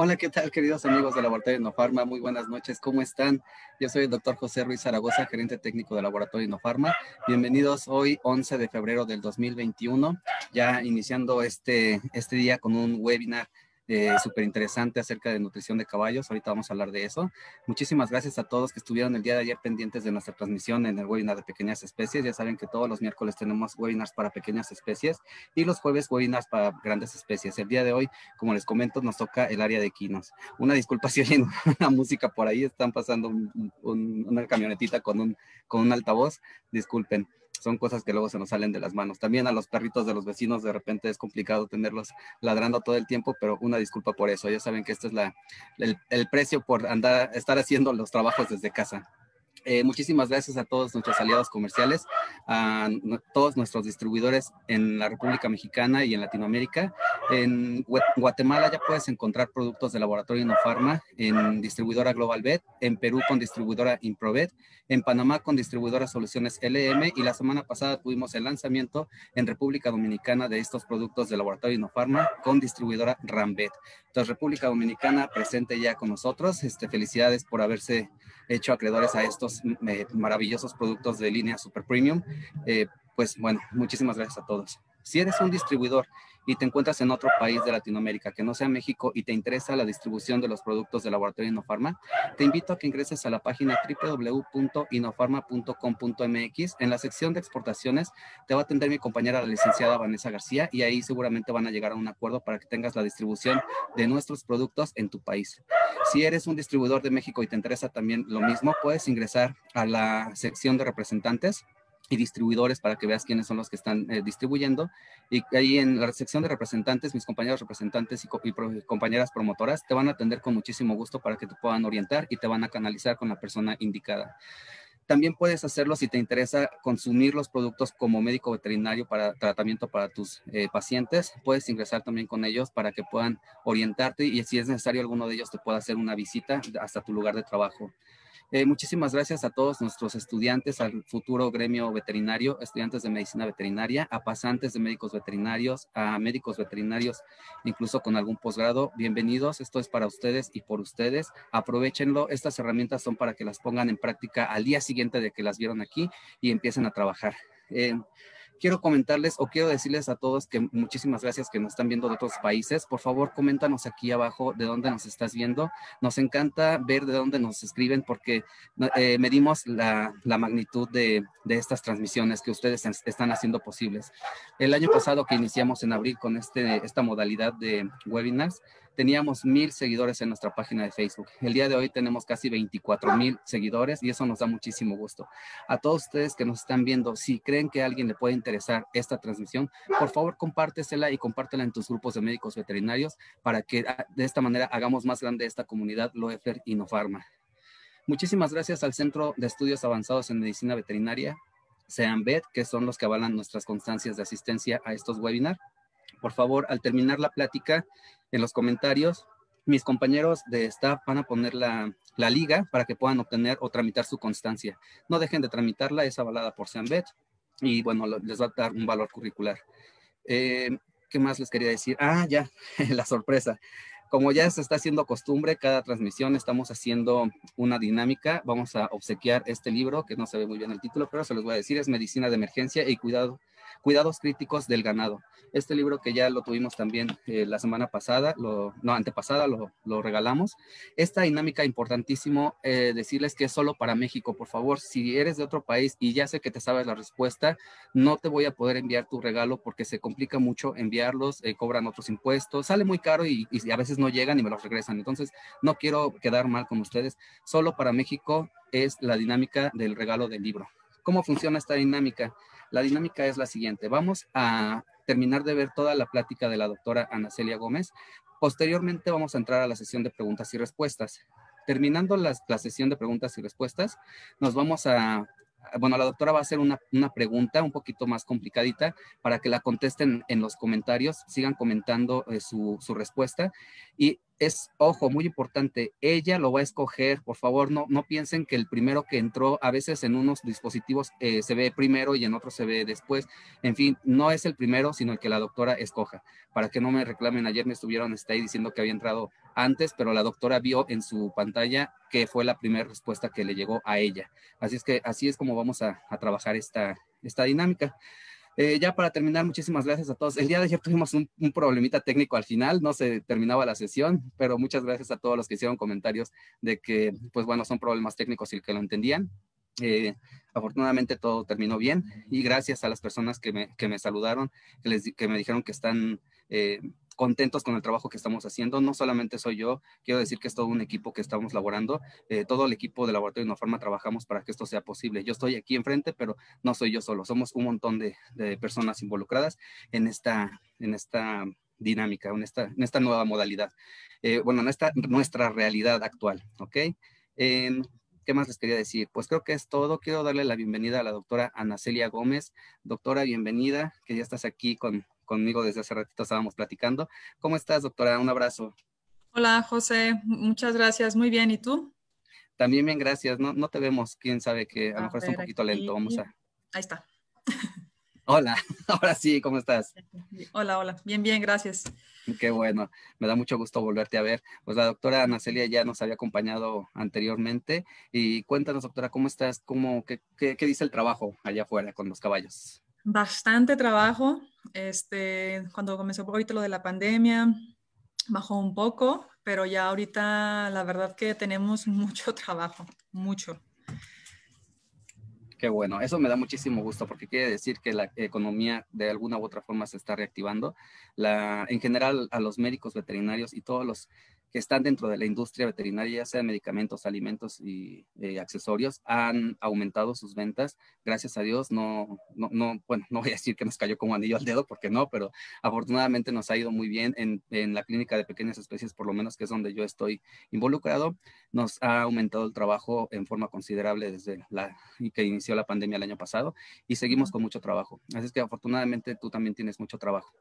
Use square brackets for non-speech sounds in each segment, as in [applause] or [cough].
Hola, ¿qué tal, queridos amigos de Laboratorio Inofarma? Muy buenas noches, ¿cómo están? Yo soy el doctor José Ruiz Zaragoza, gerente técnico de Laboratorio Inofarma. Bienvenidos hoy, 11 de febrero del 2021, ya iniciando este, este día con un webinar eh, súper interesante acerca de nutrición de caballos. Ahorita vamos a hablar de eso. Muchísimas gracias a todos que estuvieron el día de ayer pendientes de nuestra transmisión en el webinar de pequeñas especies. Ya saben que todos los miércoles tenemos webinars para pequeñas especies y los jueves webinars para grandes especies. El día de hoy, como les comento, nos toca el área de quinos. Una disculpa [laughs] si oyen una música por ahí, están pasando una camionetita con un, con un altavoz. Disculpen son cosas que luego se nos salen de las manos. También a los perritos de los vecinos de repente es complicado tenerlos ladrando todo el tiempo, pero una disculpa por eso. Ya saben que este es la, el, precio por andar, estar haciendo los trabajos desde casa. Eh, muchísimas gracias a todos nuestros aliados comerciales, a todos nuestros distribuidores en la República Mexicana y en Latinoamérica. En Guatemala ya puedes encontrar productos de laboratorio Inofarma en distribuidora GlobalVet, en Perú con distribuidora Improvet, en Panamá con distribuidora Soluciones LM y la semana pasada tuvimos el lanzamiento en República Dominicana de estos productos de laboratorio Inofarma con distribuidora Rambet. Entonces, República Dominicana presente ya con nosotros. Este, felicidades por haberse hecho acreedores a estos mm, eh, maravillosos productos de línea super premium. Eh, pues bueno, muchísimas gracias a todos. Si eres un distribuidor y te encuentras en otro país de Latinoamérica que no sea México y te interesa la distribución de los productos de Laboratorio Inofarma, te invito a que ingreses a la página www.inofarma.com.mx. En la sección de exportaciones te va a atender mi compañera la licenciada Vanessa García y ahí seguramente van a llegar a un acuerdo para que tengas la distribución de nuestros productos en tu país. Si eres un distribuidor de México y te interesa también lo mismo, puedes ingresar a la sección de representantes y distribuidores para que veas quiénes son los que están eh, distribuyendo. Y ahí en la sección de representantes, mis compañeros representantes y, compañeras promotoras te van a atender con muchísimo gusto para que te puedan orientar y te van a canalizar con la persona indicada. También puedes hacerlo si te interesa consumir los productos como médico veterinario para tratamiento para tus eh, pacientes. Puedes ingresar también con ellos para que puedan orientarte y si es necesario alguno de ellos te pueda hacer una visita hasta tu lugar de trabajo. Eh, muchísimas gracias a todos nuestros estudiantes, al futuro gremio veterinario, estudiantes de medicina veterinaria, a pasantes de médicos veterinarios, a médicos veterinarios incluso con algún posgrado. Bienvenidos, esto es para ustedes y por ustedes. Aprovechenlo, estas herramientas son para que las pongan en práctica al día siguiente de que las vieron aquí y empiecen a trabajar. Eh, Quiero comentarles o quiero decirles a todos que muchísimas gracias que nos están viendo de otros países. Por favor, coméntanos aquí abajo de dónde nos estás viendo. Nos encanta ver de dónde nos escriben porque eh, medimos la, magnitud de, estas transmisiones que ustedes están haciendo posibles. El año pasado que iniciamos en abril con este, esta modalidad de webinars, teníamos mil seguidores en nuestra página de Facebook. El día de hoy tenemos casi 24 mil seguidores y eso nos da muchísimo gusto. A todos ustedes que nos están viendo, si creen que a alguien le puede interesar esta transmisión, por favor compártesela y compártela en tus grupos de médicos veterinarios para que ah, de esta manera hagamos más grande esta comunidad Loefer Inofarma. Muchísimas gracias al Centro de Estudios Avanzados en Medicina Veterinaria, CEAMVET, que son los que avalan nuestras constancias de asistencia a estos webinars. Por favor, al terminar la plática, en los comentarios, mis compañeros de staff van a poner la, liga para que puedan obtener o tramitar su constancia. No dejen de tramitarla, es avalada por SEAMBET y bueno, les va a dar un valor curricular. Eh, ¿Qué más les quería decir? Ah, ya, [laughs] la sorpresa. Como ya se está haciendo costumbre, cada transmisión estamos haciendo una dinámica. Vamos a obsequiar este libro, que no se ve muy bien el título, pero se los voy a decir, es Medicina de Emergencia y Cuidado Cuidados críticos del ganado. Este libro que ya lo tuvimos también eh, la semana pasada, lo, no, antepasada, lo, lo regalamos. Esta dinámica importantísimo eh, decirles que es solo para México. Por favor, si eres de otro país y ya sé que te sabes la respuesta, no te voy a poder enviar tu regalo porque se complica mucho enviarlos, eh, cobran otros impuestos, sale muy caro y, y a veces no llegan y me los regresan. Entonces, no quiero quedar mal con ustedes. Solo para México es la dinámica del regalo del libro. ¿Cómo funciona esta dinámica? La dinámica es la siguiente. Vamos a terminar de ver toda la plática de la doctora Ana Celia Gómez. Posteriormente vamos a entrar a la sesión de preguntas y respuestas. Terminando la sesión de preguntas y respuestas, nos vamos a bueno, la doctora va a hacer una, pregunta un poquito más complicadita para que la contesten en los comentarios, sigan comentando eh, su, su, respuesta y es, ojo, muy importante, ella lo va a escoger, por favor, no, no piensen que el primero que entró, a veces en unos dispositivos eh, se ve primero y en otros se ve después, en fin, no es el primero, sino el que la doctora escoja, para que no me reclamen, ayer me estuvieron está ahí diciendo que había entrado antes, pero la doctora vio en su pantalla que fue la primera respuesta que le llegó a ella, así es que así es como vamos a, a trabajar esta, esta dinámica. Eh, ya para terminar, muchísimas gracias a todos. El día de ayer tuvimos un, problemita técnico al final, no se terminaba la sesión, pero muchas gracias a todos los que hicieron comentarios de que, pues bueno, son problemas técnicos y que lo entendían. Eh, afortunadamente todo terminó bien y gracias a las personas que me, saludaron, que, me dijeron que están... Eh, contentos con el trabajo que estamos haciendo. No solamente soy yo, quiero decir que es todo un equipo que estamos laborando. Eh, todo el equipo de Laboratorio de forma trabajamos para que esto sea posible. Yo estoy aquí enfrente, pero no soy yo solo. Somos un montón de, personas involucradas en esta, en esta dinámica, en esta, en esta nueva modalidad. Eh, bueno, en esta nuestra realidad actual, ¿ok? Em, ¿Qué más les quería decir? Pues creo que es todo. Quiero darle la bienvenida a la doctora Ana Celia Gómez. Doctora, bienvenida, que ya estás aquí con, conmigo desde hace ratito estábamos platicando. ¿Cómo estás, doctora? Un abrazo. Hola, José. Muchas gracias. Muy bien. ¿Y tú? También bien, gracias. No, te vemos. Quién sabe que a lo mejor está un poquito lento. Vamos a. Ahí está. Hola, [laughs] ahora sí, ¿cómo estás? Hola, hola, bien, bien, gracias. Qué bueno, me da mucho gusto volverte a ver. Pues la doctora Anacelia ya nos había acompañado anteriormente y cuéntanos, doctora, ¿cómo estás? ¿Cómo, qué, qué dice el trabajo allá afuera con los caballos? bastante trabajo. Este, cuando comenzó ahorita lo de la pandemia, bajó un poco, pero ya ahorita la verdad que tenemos [laughs] mucho trabajo, mucho. Qué bueno, eso me da muchísimo gusto porque quiere decir que la economía de alguna u otra forma se está reactivando. La, en general, a los médicos veterinarios y todos los que están dentro de la industria veterinaria, ya sea medicamentos, alimentos y eh, accesorios, han aumentado sus ventas. Gracias a Dios, no, no, no, bueno, no voy a decir que nos cayó como anillo al dedo, porque no, pero afortunadamente nos ha ido muy bien en, en la clínica de pequeñas especies, por lo menos que es donde yo estoy involucrado. Nos ha aumentado el trabajo en forma considerable desde la, que inició la pandemia el año pasado y seguimos con mucho trabajo. Así que afortunadamente tú también tienes mucho trabajo.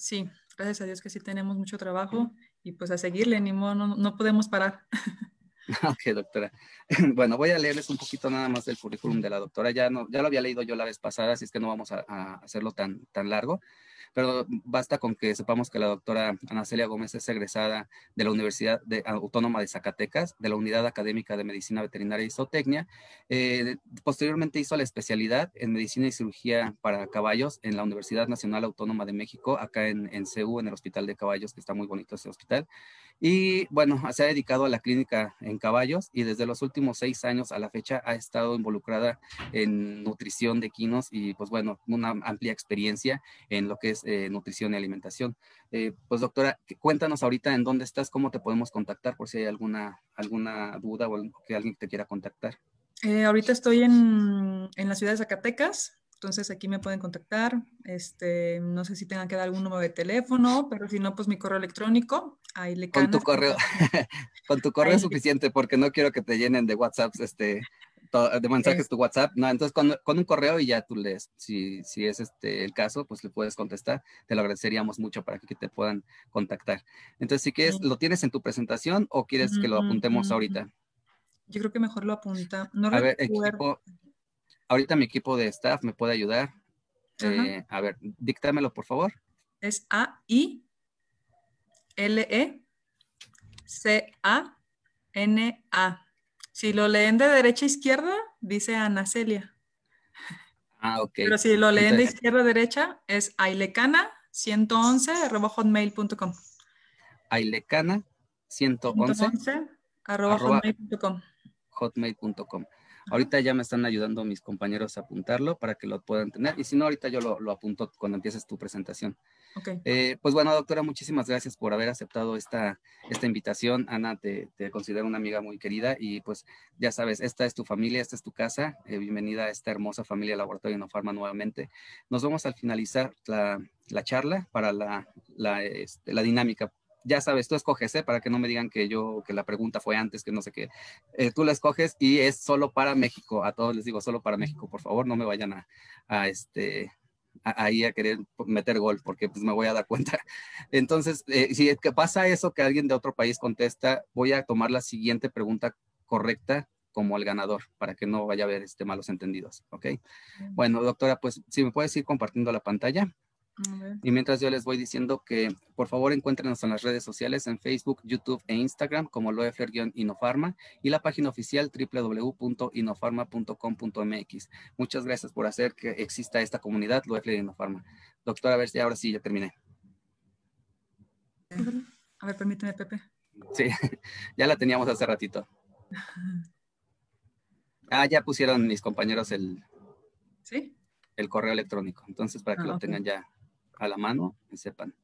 Sí, gracias a Dios que sí tenemos mucho trabajo y pues a seguirle, ni modo, no, podemos parar. [laughs] [laughs] Ok, doctora. [laughs] Bueno, voy a leerles un poquito nada más del currículum de la doctora. Ya, no, ya lo había leído yo la vez pasada, así es que no vamos a, a hacerlo tan, tan largo pero basta con que sepamos que la doctora Ana Celia Gómez es egresada de la Universidad Autónoma de Zacatecas, de la Unidad Académica de Medicina Veterinaria y Zootecnia. Eh, posteriormente hizo la especialidad en Medicina y Cirugía para Caballos en la Universidad Nacional Autónoma de México, acá en, en en el Hospital de Caballos, que está muy bonito ese hospital. Y bueno, se ha dedicado a la clínica en caballos y desde los últimos seis años a la fecha ha estado involucrada en nutrición de quinos y pues bueno, una amplia experiencia en lo que es eh, nutrición y alimentación. Eh, pues doctora, cuéntanos ahorita en dónde estás, cómo te podemos contactar por si hay alguna, alguna duda o que alguien te quiera contactar. Eh, ahorita estoy en, la ciudad de Zacatecas, entonces aquí me pueden contactar. Este, no sé si tengan que dar algún número de teléfono, pero si no, pues mi correo electrónico. con tu correo, [laughs] con tu correo es suficiente porque no quiero que te llenen de WhatsApp este, de mensajes tu WhatsApp, no, entonces con, un correo y ya tú lees, si, es este el caso, pues le puedes contestar, te lo agradeceríamos mucho para que te puedan contactar. Entonces, si quieres, ¿lo tienes en tu presentación o quieres que lo apuntemos ahorita? Yo creo que mejor lo apunta. No a ver, equipo, ahorita mi equipo de staff me puede ayudar. Eh, a ver, díctamelo, por favor. Es A-I-L-E-C-A-N-A. e c a n a si lo leen de derecha a izquierda, dice Ana Celia. Ah, ok. Pero si lo leen de izquierda a derecha, es ailecana hotmail.com. Ailecana111. arroba, hotmail.com. Hotmail.com. Ahorita ya me están ayudando mis compañeros a apuntarlo para que lo puedan tener. Y si no, ahorita yo lo apunto cuando empieces tu presentación. Eh, pues bueno, doctora, muchísimas gracias por haber aceptado esta, esta invitación. Ana, te, considero una amiga muy querida y pues ya sabes, esta es tu familia, esta es tu casa. Eh, bienvenida a esta hermosa familia Laboratorio Nofarma nuevamente. Nos vamos al finalizar la, charla para este, la, dinámica ya sabes, tú escoges, ¿eh? para que no me digan que yo, que la pregunta fue antes, que no sé qué. tú la escoges y es solo para México. A todos les digo, solo para México, por favor, no me vayan a este, ahí a querer meter gol porque pues me voy a dar cuenta. [laughs] Entonces, eh, si es que pasa eso que alguien de otro país contesta, voy a tomar la siguiente pregunta correcta como el ganador para que no vaya a haber este malos entendidos, ¿ok? Bueno, doctora, pues si me puedes ir compartiendo la pantalla. Y mientras yo les voy diciendo que por favor encuéntrenos en las redes sociales en Facebook, YouTube e Instagram como loefler-inofarma y la página oficial www.inofarma.com.mx. Muchas gracias por hacer que exista esta comunidad Loefler Inofarma. Doctora, a ver si ahora sí ya terminé. A ver, permíteme, Pepe. Sí, [laughs] ya la teníamos hace ratito. Ah, ya pusieron mis compañeros el... El correo electrónico. Entonces, para que ah, lo tengan ya a la mano y sepan.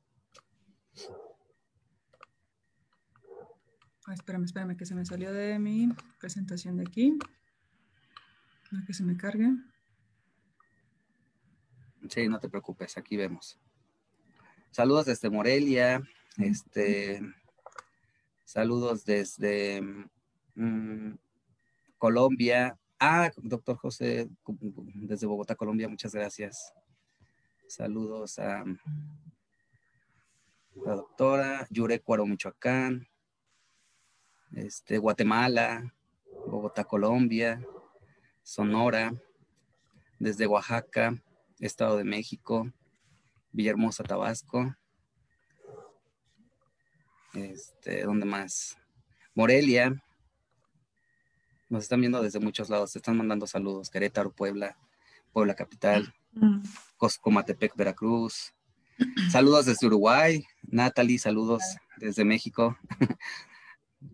Ah, espérame, espérame, que se me salió de mi presentación de aquí. que se me cargue. Sí, no te preocupes, aquí vemos. Saludos desde Morelia, este, saludos desde mm, Colombia. Ah, doctor José, desde Bogotá, Colombia, muchas gracias. Saludos a la doctora Yurecuaro, Michoacán, este, Guatemala, Bogotá, Colombia, Sonora, desde Oaxaca, Estado de México, Villahermosa, Tabasco. Este, ¿dónde más? Morelia. Nos están viendo desde muchos lados, se están mandando saludos. Querétaro, Puebla, Puebla Capital. Mm. Comatepec, Veracruz. [clears throat] Saludos desde Uruguay. Natalie, saludos desde México. [laughs]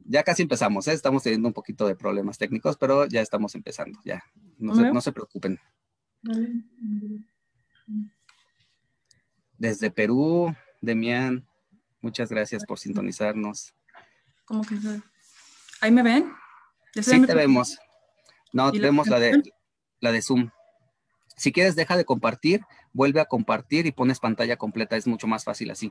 ya casi empezamos, ¿eh? estamos teniendo un poquito de problemas técnicos, pero ya estamos empezando, ya. No, se, preocupen. Desde Perú, Demián, muchas gracias por sintonizarnos. ¿Cómo que ¿Ahí me ven? Sí, te vemos. No, tenemos la de, la de Zoom. Si quieres, deja de compartir, vuelve a compartir y pones pantalla completa. Es mucho más fácil así.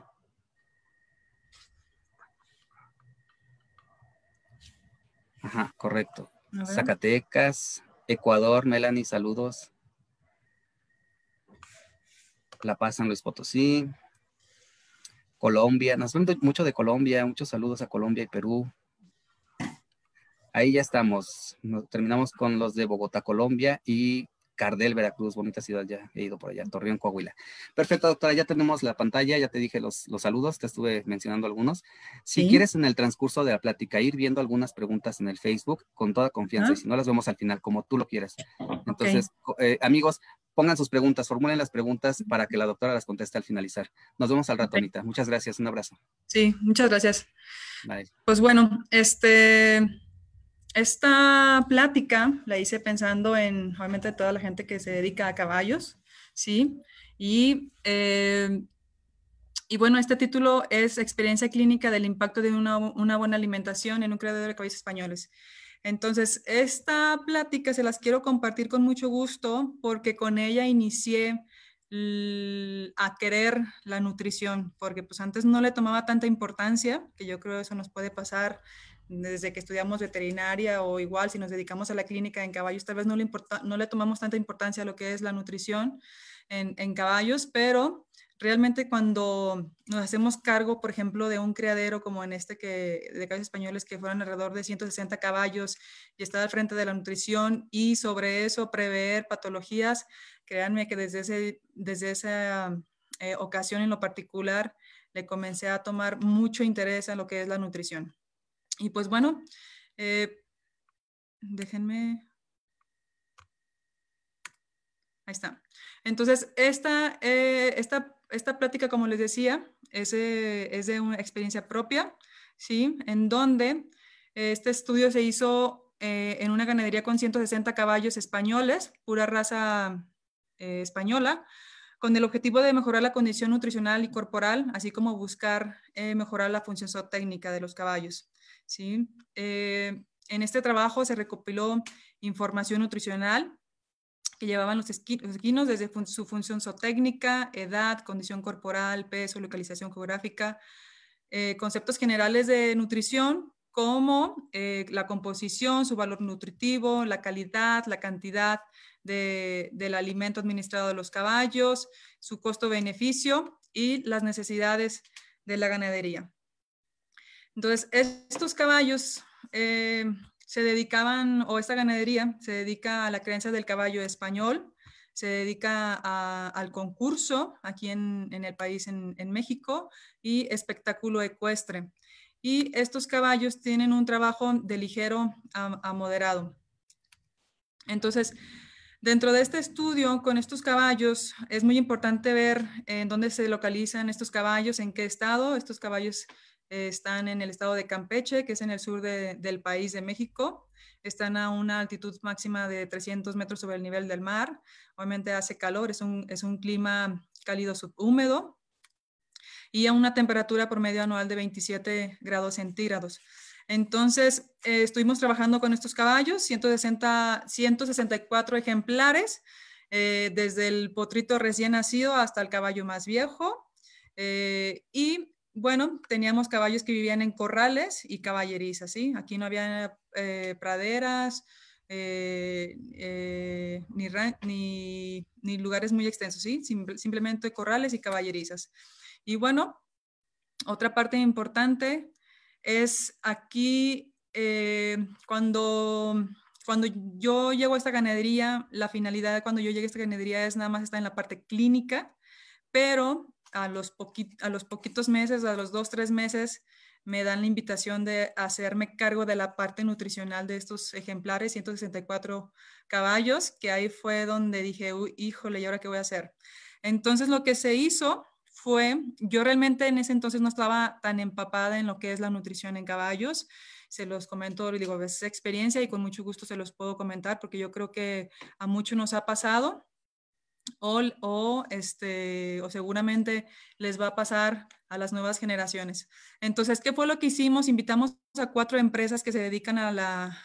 Ajá, correcto. Zacatecas, Ecuador, Melanie, saludos. La Paz, Luis Potosí. Colombia, nos ven mucho de Colombia, muchos saludos a Colombia y Perú. Ahí ya estamos. terminamos con los de Bogotá, Colombia y Cardel, Veracruz, bonita ciudad, ya he ido por allá, Torreón, Coahuila. Perfecto, doctora, ya tenemos la pantalla, ya te dije los, los saludos, te estuve mencionando algunos. Si quieres en el transcurso de la plática ir viendo algunas preguntas en el Facebook, con toda confianza, y si no las vemos al final, como tú lo quieras. Entonces, eh, amigos, pongan sus preguntas, formulen las preguntas para que la doctora las conteste al finalizar. Nos vemos al rato, Muchas gracias, un abrazo. Sí, muchas gracias. Pues bueno, este esta plática la hice pensando en, obviamente, toda la gente que se dedica a caballos, ¿sí? Y, eh, bueno, este título es Experiencia Clínica del Impacto de una, buena alimentación en un criadero de caballos españoles. Entonces, esta plática se las quiero compartir con mucho gusto porque con ella inicié a querer la nutrición, porque pues antes no le tomaba tanta importancia, que yo creo eso nos puede pasar desde que estudiamos veterinaria o igual si nos dedicamos a la clínica en caballos, tal vez no le, no le tomamos tanta importancia a lo que es la nutrición en, caballos, pero realmente cuando nos hacemos cargo, por ejemplo, de un criadero como en este que, de caballos españoles que fueron alrededor de 160 caballos y estar al frente de la nutrición y sobre eso prever patologías, créanme que desde, ese, desde esa eh, ocasión en lo particular le comencé a tomar mucho interés en lo que es la nutrición. Y pues bueno, eh, déjenme Ahí está. Entonces, eh, esta, esta, plática, como les decía, es, de una experiencia propia, ¿sí? En donde eh, este estudio se hizo en una ganadería con 160 caballos españoles, pura raza española, con el objetivo de mejorar la condición nutricional y corporal, así como buscar mejorar la función zootécnica de los caballos. Eh, en este trabajo se recopiló información nutricional que llevaban los esquinos desde su función zootécnica, edad, condición corporal, peso, localización geográfica, eh, conceptos generales de nutrición como eh, la composición, su valor nutritivo, la calidad, la cantidad del alimento administrado a los caballos, su costo-beneficio y las necesidades de la ganadería. Entonces, estos caballos eh, se dedicaban, o esta ganadería se dedica a la creencia del caballo español, se dedica al concurso aquí en, en el país, en, México, y espectáculo ecuestre. Y estos caballos tienen un trabajo de ligero a moderado. Entonces, Dentro de este estudio con estos caballos, es muy importante ver en dónde se localizan estos caballos, en qué estado estos caballos eh, están en el estado de Campeche, que es en el sur del país de México. Están a una altitud máxima de 300 metros sobre el nivel del mar. Obviamente hace calor, es un, es un clima cálido subhúmedo y a una temperatura promedio anual de 27 grados centígrados. Entonces, eh, estuvimos trabajando con estos caballos, 160, 164 ejemplares, eh, desde el potrito recién nacido hasta el caballo más viejo. y bueno, teníamos caballos que vivían en corrales y caballerizas, ¿sí? Aquí no había eh, praderas eh, eh, ni, lugares muy extensos, ¿sí? simplemente corrales y caballerizas. Y bueno, otra parte importante es aquí cuando, cuando yo llego a esta ganadería, la finalidad cuando yo llegué a esta ganadería es nada más estar en la parte clínica, pero a los, a los poquitos meses, a los dos, tres meses, me dan la invitación de hacerme cargo de la parte nutricional de estos ejemplares, 164 caballos, que ahí fue donde dije, híjole, ¿y ahora qué voy a hacer? Entonces lo que se hizo fue, yo realmente en ese entonces no estaba tan empapada en lo que es la nutrición en caballos, se los comento, digo, es experiencia y con mucho gusto se los puedo comentar porque yo creo que a muchos nos ha pasado o, este, o seguramente les va a pasar a las nuevas generaciones. Entonces, ¿qué fue lo que hicimos? Invitamos a cuatro empresas que se dedican a,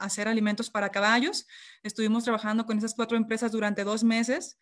hacer alimentos para caballos. Estuvimos trabajando con esas cuatro empresas durante dos meses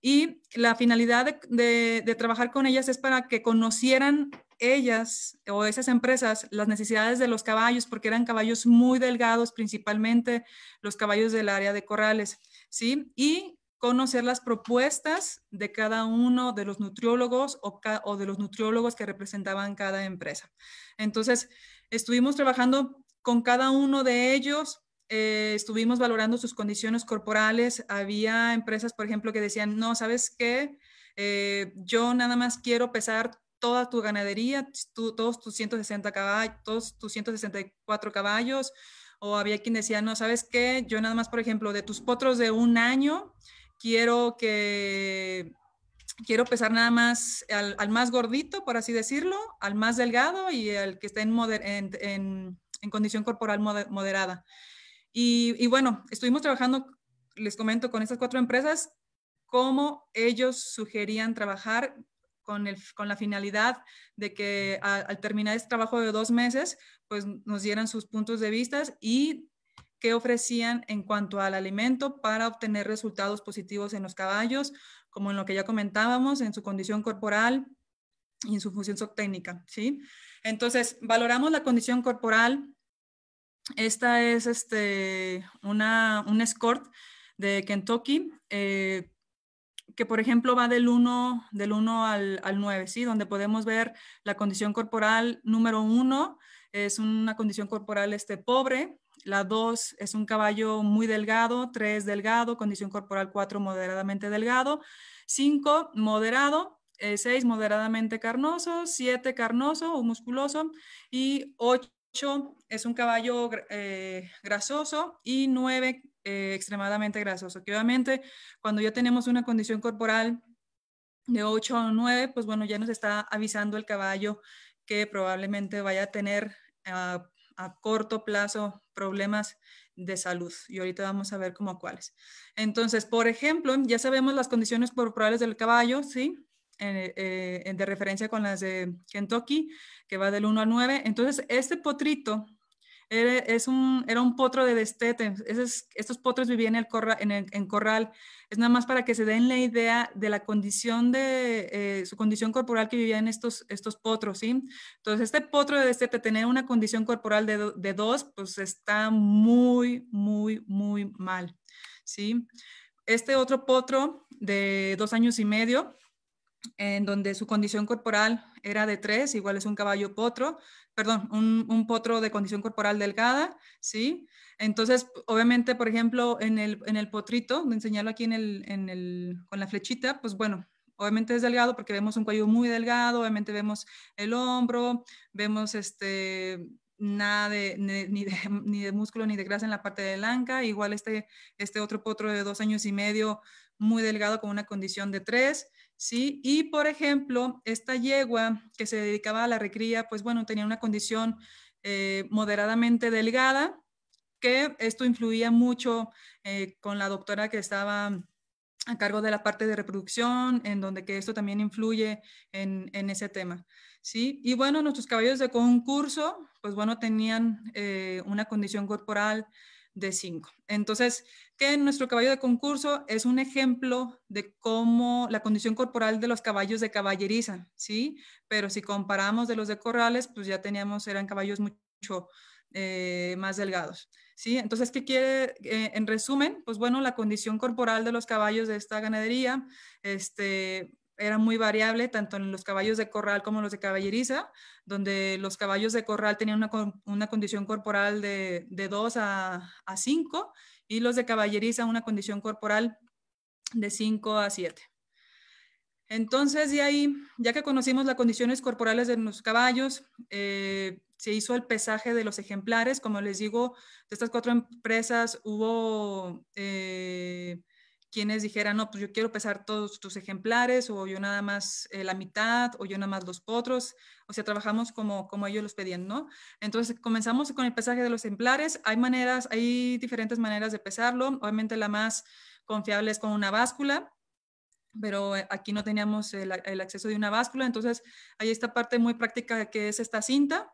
y la finalidad de, trabajar con ellas es para que conocieran ellas o esas empresas las necesidades de los caballos, porque eran caballos muy delgados, principalmente los caballos del área de corrales, ¿sí? Y conocer las propuestas de cada uno de los nutriólogos o, o, de los nutriólogos que representaban cada empresa. Entonces, estuvimos trabajando con cada uno de ellos, eh, estuvimos valorando sus condiciones corporales. Había empresas, por ejemplo, que decían, no, ¿sabes qué? Eh, yo nada más quiero pesar toda tu ganadería, todos tus 160 caballos, todos tus 164 caballos. O había quien decía, no, ¿sabes qué? Yo nada más, por ejemplo, de tus potros de un año, quiero que quiero pesar nada más al, al, más gordito, por así decirlo, al más delgado y al que esté en, en, en, condición corporal moderada. Y, bueno, estuvimos trabajando, les comento, con estas cuatro empresas, cómo ellos sugerían trabajar con, el, con la finalidad de que al terminar este trabajo de dos meses, pues nos dieran sus puntos de vista y que ofrecían en cuanto al alimento para obtener resultados positivos en los caballos, como en lo que ya comentábamos, en su condición corporal y en su función técnica, ¿sí? Entonces, valoramos la condición corporal. Esta es este, una, un escort de Kentucky, eh, que por ejemplo va del 1, del al, al 9, ¿sí? Donde podemos ver la condición corporal número 1, es una condición corporal este, pobre, la 2 es un caballo muy delgado, 3 delgado, condición corporal 4 moderadamente delgado, 5 moderado, 6 eh, moderadamente carnoso, 7 carnoso o musculoso y 8 es un caballo eh, grasoso y 9 eh, extremadamente grasoso. Que obviamente cuando ya tenemos una condición corporal de 8 o 9, pues bueno, ya nos está avisando el caballo que probablemente vaya a tener... Ah, a corto plazo problemas de salud y ahorita vamos a ver cómo cuáles. Entonces, por ejemplo, ya sabemos las condiciones corporales del caballo, ¿sí? Eh, eh, de referencia con las de Kentucky, que va del 1 al 9. Entonces, este potrito era, es un, potro de destete. estos potros vivían en, el en, corral. Es nada más para que se den la idea de la condición de eh, su condición corporal que vivían estos, estos potros. ¿sí? Entonces, este potro de destete, tener una condición corporal de, dos, pues está muy, muy, muy mal. ¿sí? Este otro potro de dos años y medio en donde su condición corporal era de tres, igual es un caballo potro, perdón, un, potro de condición corporal delgada, ¿sí? Entonces, obviamente, por ejemplo, en el, en el potrito, de enseñarlo aquí en el, en el, con la flechita, pues bueno, obviamente es delgado porque vemos un cuello muy delgado, obviamente vemos el hombro, vemos este nada de ni, de, [laughs] ni, de, músculo ni de grasa en la parte de anca, igual este, este otro potro de dos años y medio, muy delgado con una condición de 3, y por ejemplo, esta yegua que se dedicaba a la recría, pues bueno, tenía una condición eh, moderadamente delgada, que esto influía mucho eh, con la doctora que estaba a cargo de la parte de reproducción, en donde que esto también influye en, ese tema. ¿sí? Y bueno, nuestros caballos de concurso, pues bueno, tenían eh, una condición corporal de 5. Entonces, que nuestro caballo de concurso es un ejemplo de cómo la condición corporal de los caballos de caballeriza, ¿sí? Pero si comparamos de los de corrales, pues ya teníamos, eran caballos mucho eh, más delgados, ¿sí? Entonces, ¿qué quiere? Eh, en resumen, pues bueno, la condición corporal de los caballos de esta ganadería, este, era muy variable tanto en los caballos de corral como los de caballeriza, donde los caballos de corral tenían una, una condición corporal de, de 2 a, a, 5 y los de caballeriza una condición corporal de 5 a 7. Entonces, de ahí, ya que conocimos las condiciones corporales de los caballos, eh, se hizo el pesaje de los ejemplares. Como les digo, de estas cuatro empresas hubo... Eh, quienes dijeran, no, pues yo quiero pesar todos tus ejemplares, o yo nada más eh, la mitad, o yo nada más los potros, o sea, trabajamos como, como ellos los pedían, ¿no? Entonces comenzamos con el pesaje de los ejemplares, hay maneras, hay diferentes maneras de pesarlo, obviamente la más confiable es con una báscula, pero eh, aquí no teníamos el, acceso de una báscula, entonces hay esta parte muy práctica que es esta cinta,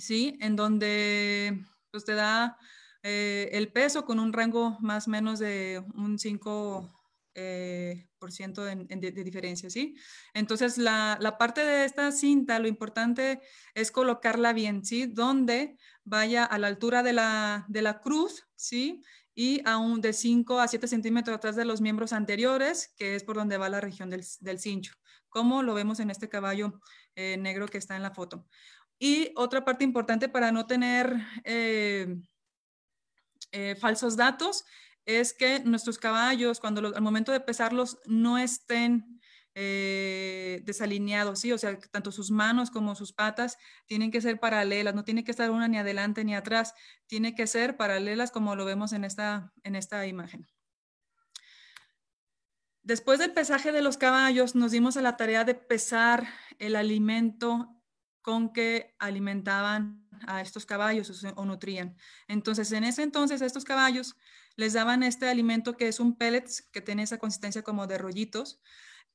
¿sí? En donde pues te da eh, el peso con un rango más o menos de un 5% eh, por ciento de, diferencia, ¿sí? Entonces, la, parte de esta cinta, lo importante es colocarla bien, ¿sí? Donde vaya a la altura de la, cruz, ¿sí? Y aún de 5 a 7 centímetros atrás de los miembros anteriores, que es por donde va la región del, cincho, como lo vemos en este caballo eh, negro que está en la foto. Y otra parte importante para no tener... Eh, falsos datos es que nuestros caballos, cuando al momento de pesarlos, no estén eh, desalineados, ¿sí? O sea, tanto sus manos como sus patas tienen que ser paralelas, no tiene que estar una ni adelante ni atrás, tiene que ser paralelas como lo vemos en esta, en esta imagen. Después del pesaje de los caballos, nos dimos a la tarea de pesar el alimento con que alimentaban a estos caballos o, nutrían. Entonces, en ese entonces, a estos caballos les daban este alimento que es un pellets, que tiene esa consistencia como de rollitos,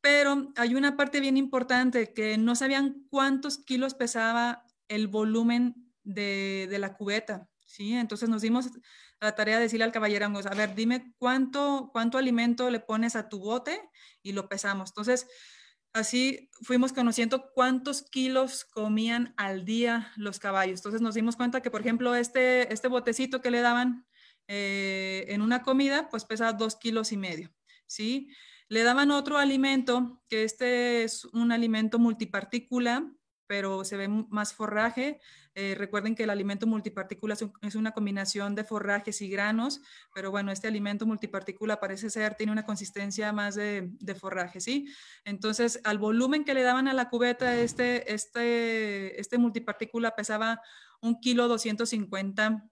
pero hay una parte bien importante que no sabían cuántos kilos pesaba el volumen de, la cubeta, ¿sí? Entonces nos dimos la tarea de decirle al caballero, a ver, dime cuánto, cuánto alimento le pones a tu bote y lo pesamos. Entonces, Así fuimos conociendo cuántos kilos comían al día los caballos. Entonces nos dimos cuenta que, por ejemplo, este, este botecito que le daban eh, en una comida, pues pesaba dos kilos y medio, ¿sí? Le daban otro alimento, que este es un alimento multipartícula, pero se ve más forraje. Eh, recuerden que el alimento multipartícula es una combinación de forrajes y granos, pero bueno, este alimento multipartícula parece ser, tiene una consistencia más de, forraje, ¿sí? Entonces, al volumen que le daban a la cubeta, este, este, este multipartícula pesaba un kilo 250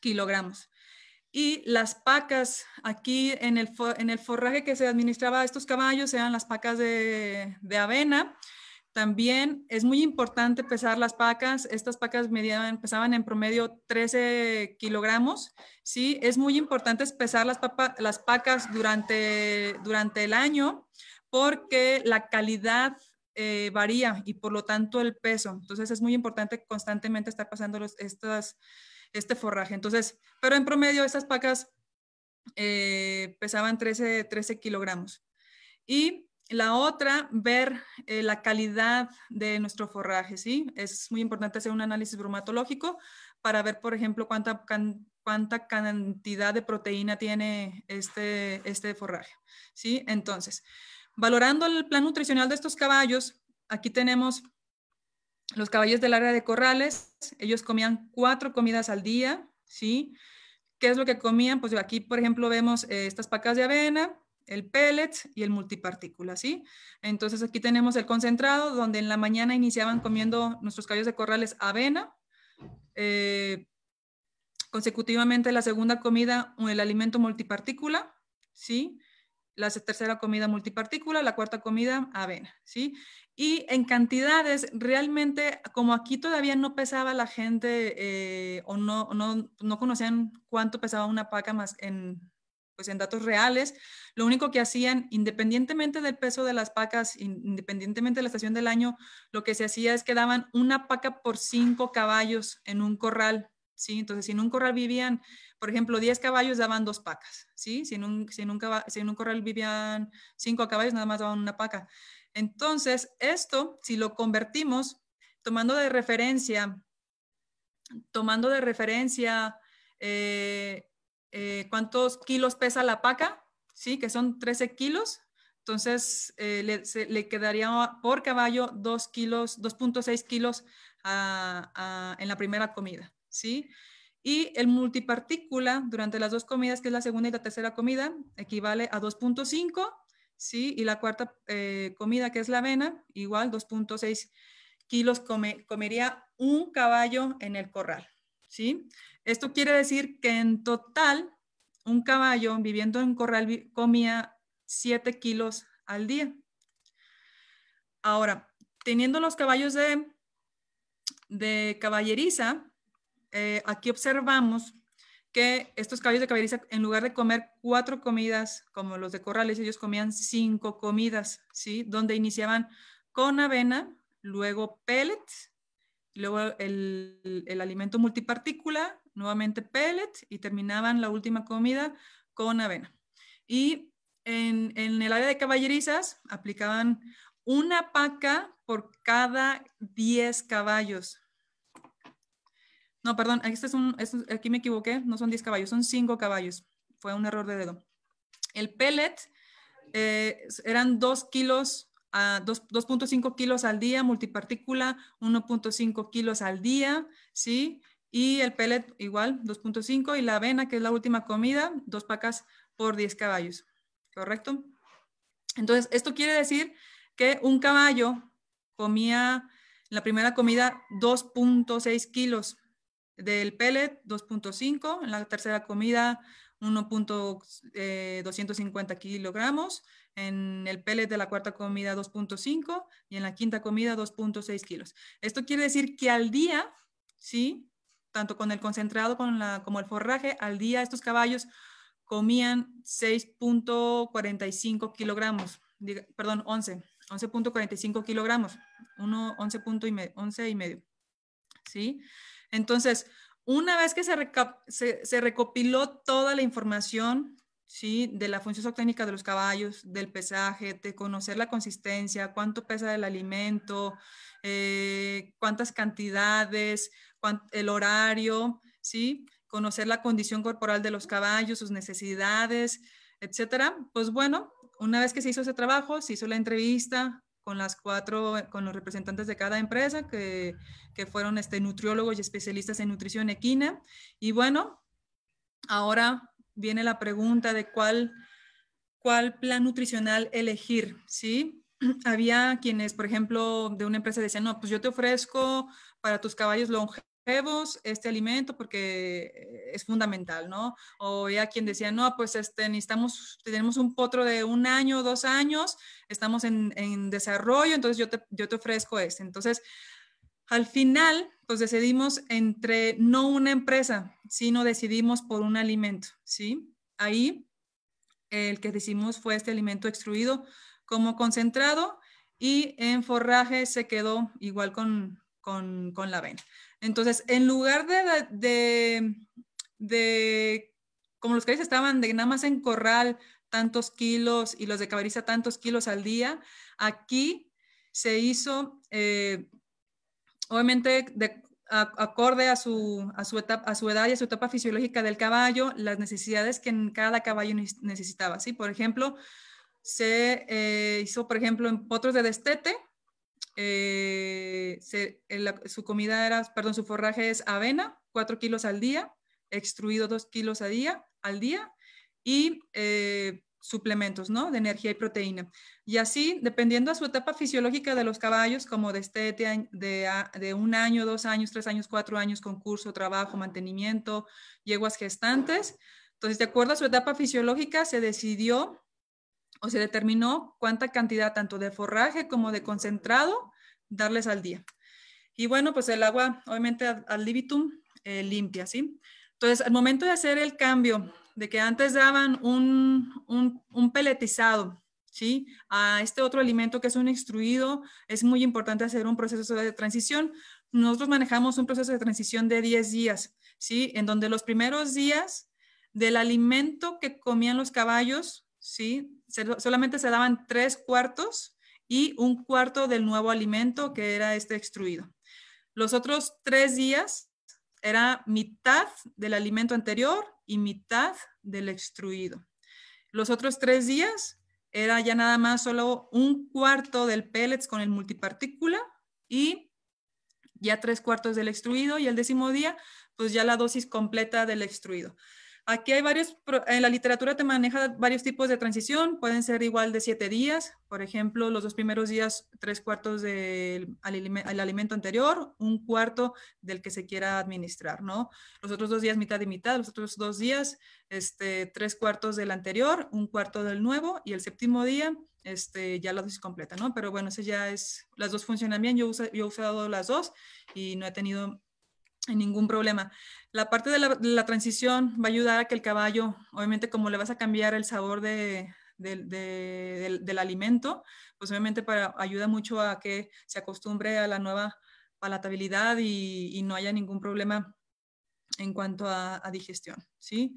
kilogramos. Y las pacas, aquí en el, forraje que se administraba a estos caballos, eran las pacas de avena, también es muy importante pesar las pacas. Estas pacas pesaban en promedio 13 kilogramos. ¿sí? Es muy importante pesar las, las pacas durante, durante el año porque la calidad eh, varía y por lo tanto el peso. Entonces es muy importante constantemente estar pasando los, estas, este forraje. Entonces, pero en promedio estas pacas eh, pesaban 13, 13 kilogramos. Y la otra, ver eh, la calidad de nuestro forraje, ¿sí? Es muy importante hacer un análisis bromatológico para ver, por ejemplo, cuánta, cantidad de proteína tiene este, este forraje, ¿sí? Entonces, valorando el plan nutricional de estos caballos, aquí tenemos los caballos del área de corrales, ellos comían cuatro comidas al día, ¿sí? ¿Qué es lo que comían? Pues aquí, por ejemplo, vemos eh, estas pacas de avena, el pellet y el multipartícula, ¿sí? Entonces aquí tenemos el concentrado, donde en la mañana iniciaban comiendo nuestros caballos de corrales avena, eh, consecutivamente la segunda comida el alimento multipartícula, ¿sí? La tercera comida multipartícula, la cuarta comida avena, ¿sí? Y en cantidades, realmente, como aquí todavía no pesaba la gente eh, o no, no, no conocían cuánto pesaba una paca más en, pues en datos reales, lo único que hacían, independientemente del peso de las pacas, independientemente de la estación del año, lo que se hacía es que daban una paca por cinco caballos en un corral, ¿sí? Entonces, si en un corral vivían, por ejemplo, diez caballos, daban dos pacas, ¿sí? Si en un, si en un, corral vivían cinco caballos, nada más daban una paca. Entonces, esto, si lo convertimos, tomando de referencia, tomando de referencia... Eh, eh, cuántos kilos pesa la paca, ¿sí? Que son 13 kilos. Entonces, eh, le, quedaría por caballo 2 kilos, 2.6 kilos en la primera comida, ¿sí? Y el multipartícula durante las dos comidas, que es la segunda y la tercera comida, equivale a 2.5, ¿sí? Y la cuarta eh, comida, que es la avena, igual 2.6 kilos comería un caballo en el corral, ¿sí? Esto quiere decir que en total un caballo viviendo en corral comía 7 kilos al día. Ahora, teniendo los caballos de, caballeriza, eh, aquí observamos que estos caballos de caballeriza, en lugar de comer cuatro comidas, como los de corrales, ellos comían cinco comidas, ¿sí? Donde iniciaban con avena, luego pellets, Luego el, alimento multipartícula, nuevamente pellet, y terminaban la última comida con avena. Y en, en, el área de caballerizas aplicaban una paca por cada 10 caballos. No, perdón, es aquí me equivoqué, no son 10 caballos, son 5 caballos. Fue un error de dedo. El pellet eh, eran 2 kilos 2.5 kilos al día, multipartícula 1.5 kilos al día, ¿sí? Y el pellet igual, 2.5, y la avena, que es la última comida, dos pacas por 10 caballos, ¿correcto? Entonces, esto quiere decir que un caballo comía la primera comida 2.6 kilos del pellet, 2.5, en la tercera comida 1.250 eh, kilogramos, en el pellet de la cuarta comida 2.5 y en la quinta comida 2.6 kilos. Esto quiere decir que al día, ¿sí? tanto con el concentrado con la, como el forraje, al día estos caballos comían 6.45 kilogramos, perdón, 11, 11.45 kilogramos, uno, 11, y medio. ¿sí? Entonces, una vez que se, se, recopiló toda la información ¿sí? de la función octánica de los caballos, del pesaje, de conocer la consistencia, cuánto pesa el alimento, eh, cuántas cantidades, el horario, ¿sí? conocer la condición corporal de los caballos, sus necesidades, etcétera. Pues bueno, una vez que se hizo ese trabajo, se hizo la entrevista, con las cuatro, eh, con los representantes de cada empresa, que, fueron este, nutriólogos y especialistas en nutrición equina. Y bueno, ahora viene la pregunta de cuál, cuál plan nutricional elegir, ¿sí? [clears throat] Había quienes, por ejemplo, de una empresa decían, no, pues yo te ofrezco para tus caballos longevidad este alimento porque eh, es fundamental, ¿no? O ya quien decía, no, pues este, necesitamos, tenemos un potro de un año, dos años, estamos en, en desarrollo, entonces yo te, yo te ofrezco este. Entonces, al final, pues decidimos entre no una empresa, sino decidimos por un alimento, ¿sí? Ahí el que decidimos fue este alimento extruido como concentrado y en forraje se quedó igual con, con, con la avena. Entonces, en lugar de, como los caballos estaban de nada más en corral tantos kilos y los de cabariza tantos kilos al día, aquí se hizo, eh, obviamente, acorde a su, a su edad y a su etapa fisiológica del caballo, las necesidades que en cada caballo necesitaba. ¿sí? Por ejemplo, se eh, hizo, por ejemplo, en potros de destete, eh, su comida era, perdón, su forraje es avena, 4 kilos al día, extruido 2 kilos al día, al día y eh, suplementos, ¿no? De energía y proteína. Y así, dependiendo a su etapa fisiológica de los caballos, como de, este, de, de un año, dos años, tres años, cuatro años, concurso, trabajo, mantenimiento, yeguas gestantes. Entonces, de acuerdo a su etapa fisiológica, se decidió o se determinó cuánta cantidad tanto de forraje como de concentrado darles al día. Y bueno, pues el agua obviamente al libitum eh, limpia, ¿sí? Entonces, al momento de hacer el cambio de que antes daban un, un, un peletizado, ¿sí? A este otro alimento que es un extruido, es muy importante hacer un proceso de transición. Nosotros manejamos un proceso de transición de 10 días, ¿sí? En donde los primeros días del alimento que comían los caballos ¿sí? solamente se daban tres cuartos y un cuarto del nuevo alimento que era este extruido. Los otros tres días era mitad del alimento anterior y mitad del extruido. Los otros tres días era ya nada más solo un cuarto del pellets con el multipartícula y ya tres cuartos del extruido y el décimo día, pues ya la dosis completa del extruido. Aquí hay varios, en la literatura te maneja varios tipos de transición, pueden ser igual de siete días, por ejemplo, los dos primeros días, tres cuartos del al alimento anterior, un cuarto del que se quiera administrar, ¿no? Los otros dos días mitad y mitad, los otros dos días, este, tres cuartos del anterior, un cuarto del nuevo y el séptimo día, este, ya la dosis completa, ¿no? Pero bueno, ese ya es, las dos funcionan bien, yo, yo he usado las dos y no he tenido ningún problema. La parte de la, transición va a ayudar a que el caballo, obviamente como le vas a cambiar el sabor del, alimento, pues obviamente para, ayuda mucho a que se acostumbre a la nueva palatabilidad y, no haya ningún problema en cuanto a, digestión, ¿sí?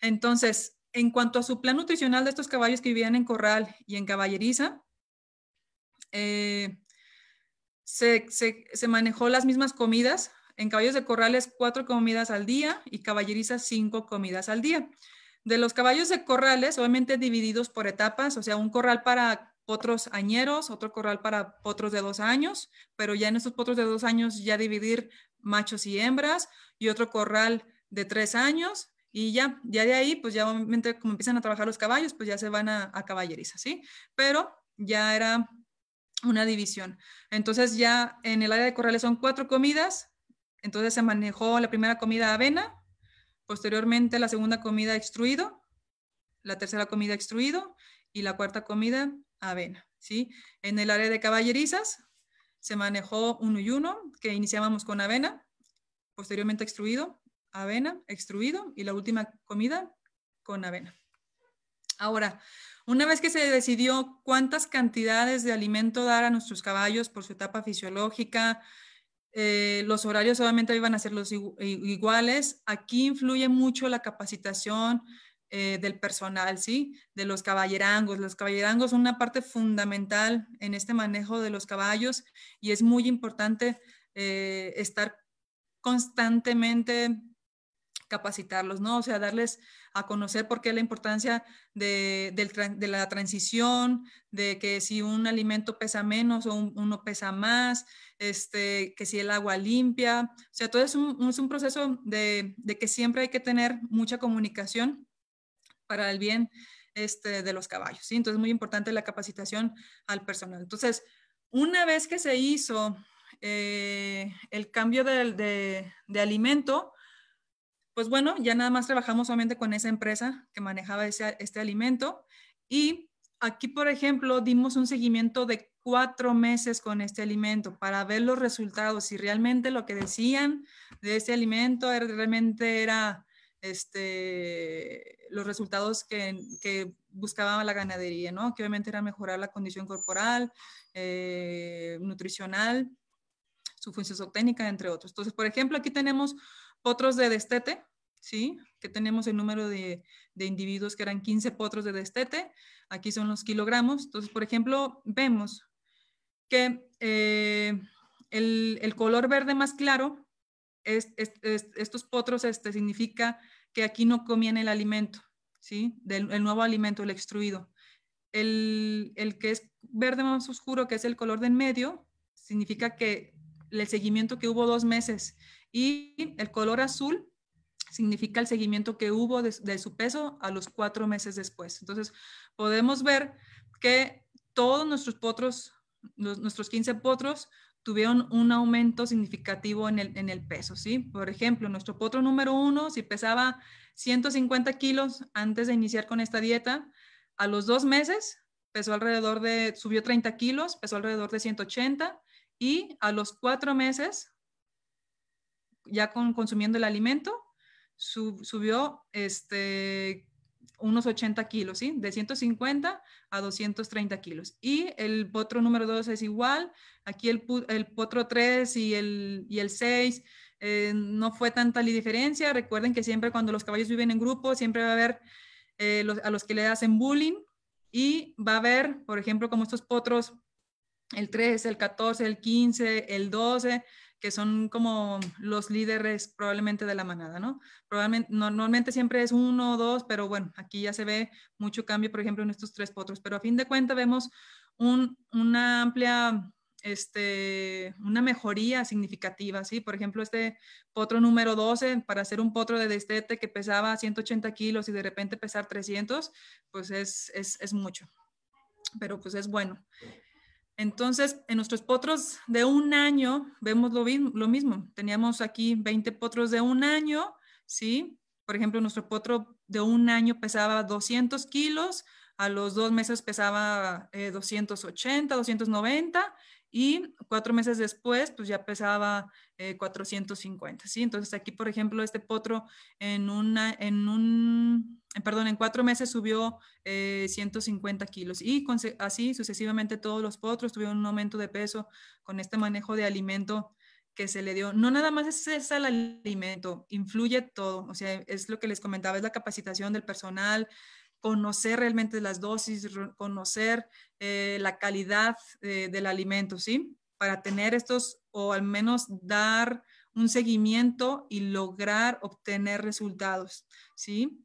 Entonces, en cuanto a su plan nutricional de estos caballos que vivían en corral y en caballeriza, eh, se, se, se manejó las mismas comidas en caballos de corrales, cuatro comidas al día y caballerizas, cinco comidas al día. De los caballos de corrales, obviamente divididos por etapas, o sea, un corral para potros añeros, otro corral para potros de dos años, pero ya en esos potros de dos años ya dividir machos y hembras y otro corral de tres años y ya, ya de ahí, pues ya obviamente como empiezan a trabajar los caballos, pues ya se van a, a caballeriza, ¿sí? Pero ya era una división. Entonces ya en el área de corrales son cuatro comidas, entonces se manejó la primera comida avena, posteriormente la segunda comida extruido, la tercera comida extruido y la cuarta comida avena. ¿sí? En el área de caballerizas se manejó uno y uno, que iniciábamos con avena, posteriormente extruido, avena, extruido y la última comida con avena. Ahora, una vez que se decidió cuántas cantidades de alimento dar a nuestros caballos por su etapa fisiológica, eh, los horarios obviamente iban a ser los iguales. Aquí influye mucho la capacitación eh, del personal, ¿sí? De los caballerangos. Los caballerangos son una parte fundamental en este manejo de los caballos y es muy importante eh, estar constantemente capacitarlos, ¿no? O sea, darles a conocer por qué la importancia de, la transición, de que si un alimento pesa menos o uno pesa más, este, que si el agua limpia, o sea, todo es un, proceso de, que siempre hay que tener mucha comunicación para el bien este, de los caballos, ¿sí? Entonces es muy importante la capacitación al personal. Entonces, una vez que se hizo eh, el cambio de, alimento, pues bueno, ya nada más trabajamos solamente con esa empresa que manejaba ese, este alimento y aquí, por ejemplo, dimos un seguimiento de cuatro meses con este alimento para ver los resultados, si realmente lo que decían de este alimento realmente era este, los resultados que, buscaba la ganadería, ¿no? que obviamente era mejorar la condición corporal, eh, nutricional, su función zootécnica, entre otros. Entonces, por ejemplo, aquí tenemos potros de destete, ¿sí? Que tenemos el número de, de, individuos que eran 15 potros de destete, aquí son los kilogramos. Entonces, por ejemplo, vemos que eh, el, color verde más claro, es, estos potros este, significa que aquí no comían el alimento, ¿sí? Del, el nuevo alimento, el extruido. El, que es verde más oscuro, que es el color del medio, significa que el seguimiento que hubo dos meses. Y el color azul significa el seguimiento que hubo de, de su peso a los cuatro meses después. Entonces, podemos ver que todos nuestros potros nuestros 15 potros tuvieron un aumento significativo en el, peso, ¿sí? Por ejemplo, nuestro potro número uno, si pesaba 150 kilos antes de iniciar con esta dieta, a los dos meses pesó alrededor de, subió 30 kilos, pesó alrededor de 180 y a los cuatro meses, ya con, consumiendo el alimento, subió este, unos 80 kilos, ¿sí? De 150 a 230 kilos. Y el potro número 2 es igual. Aquí el, potro 3 y el, 6 eh, no fue tanta la diferencia. Recuerden que siempre cuando los caballos viven en grupo, siempre va a haber eh, a los que le hacen bullying y va a haber, por ejemplo, como estos potros, el 3, el 14, el 15, el 12, que son como los líderes probablemente de la manada, ¿no? Probablemente, normalmente siempre es uno o dos, pero bueno, aquí ya se ve mucho cambio, por ejemplo, en estos tres potros, pero a fin de cuentas vemos una amplia este, una mejoría significativa, ¿sí? Por ejemplo, este potro número 12, para hacer un potro de destete que pesaba 180 kilos y de repente pesar 300, pues es mucho, pero pues es bueno. Entonces, en nuestros potros de un año vemos lo, mismo. Teníamos aquí 20 potros de un año, ¿sí? Por ejemplo, nuestro potro de un año pesaba 200 kilos, a los dos meses pesaba 280, eh, 290 y cuatro meses después, pues ya pesaba 450, eh, ¿sí? Entonces aquí, por ejemplo, este potro en una, en un, perdón, en cuatro meses subió 150 eh, kilos y así sucesivamente todos los potros tuvieron un aumento de peso con este manejo de alimento que se le dio. No nada más es, es, el alimento, influye todo. O sea, es lo que les comentaba, es la capacitación del personal, conocer realmente las dosis, conocer eh, la calidad eh, del alimento, ¿sí? Para tener estos o al menos dar un seguimiento y lograr obtener resultados, ¿sí?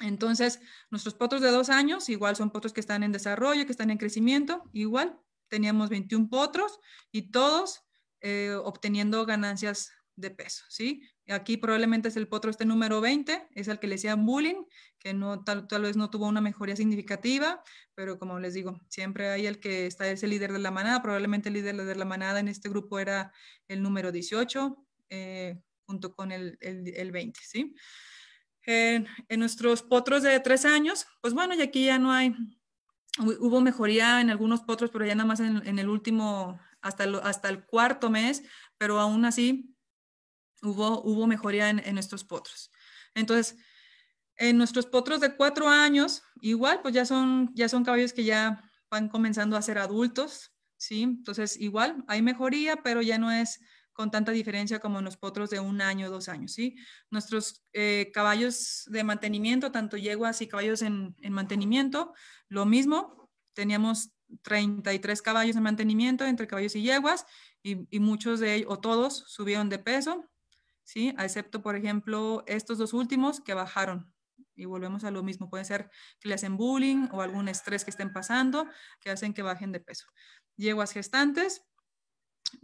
Entonces, nuestros potros de dos años, igual son potros que están en desarrollo, que están en crecimiento, igual teníamos 21 potros y todos eh, obteniendo ganancias de peso, ¿sí? Aquí probablemente es el potro este número 20, es el que le decía bullying, que no, tal, vez no tuvo una mejoría significativa, pero como les digo, siempre hay el que está, es el líder de la manada, probablemente el líder de la manada en este grupo era el número 18, eh, junto con el, 20, ¿sí? En, nuestros potros de tres años, pues bueno, y aquí ya no hay, hubo mejoría en algunos potros, pero ya nada más en, el último, hasta, hasta el cuarto mes, pero aún así hubo, hubo mejoría en, en nuestros potros. Entonces, en nuestros potros de cuatro años, igual, pues ya son, ya son caballos que ya van comenzando a ser adultos, ¿sí? Entonces, igual, hay mejoría, pero ya no es con tanta diferencia como en los potros de un año, dos años, ¿sí? Nuestros eh, caballos de mantenimiento, tanto yeguas y caballos en, en mantenimiento, lo mismo, teníamos 33 caballos en mantenimiento entre caballos y yeguas, y, y muchos de ellos, o todos, subieron de peso, ¿sí? Excepto, por ejemplo, estos dos últimos que bajaron. Y volvemos a lo mismo, puede ser que le hacen bullying o algún estrés que estén pasando que hacen que bajen de peso. Yeguas gestantes,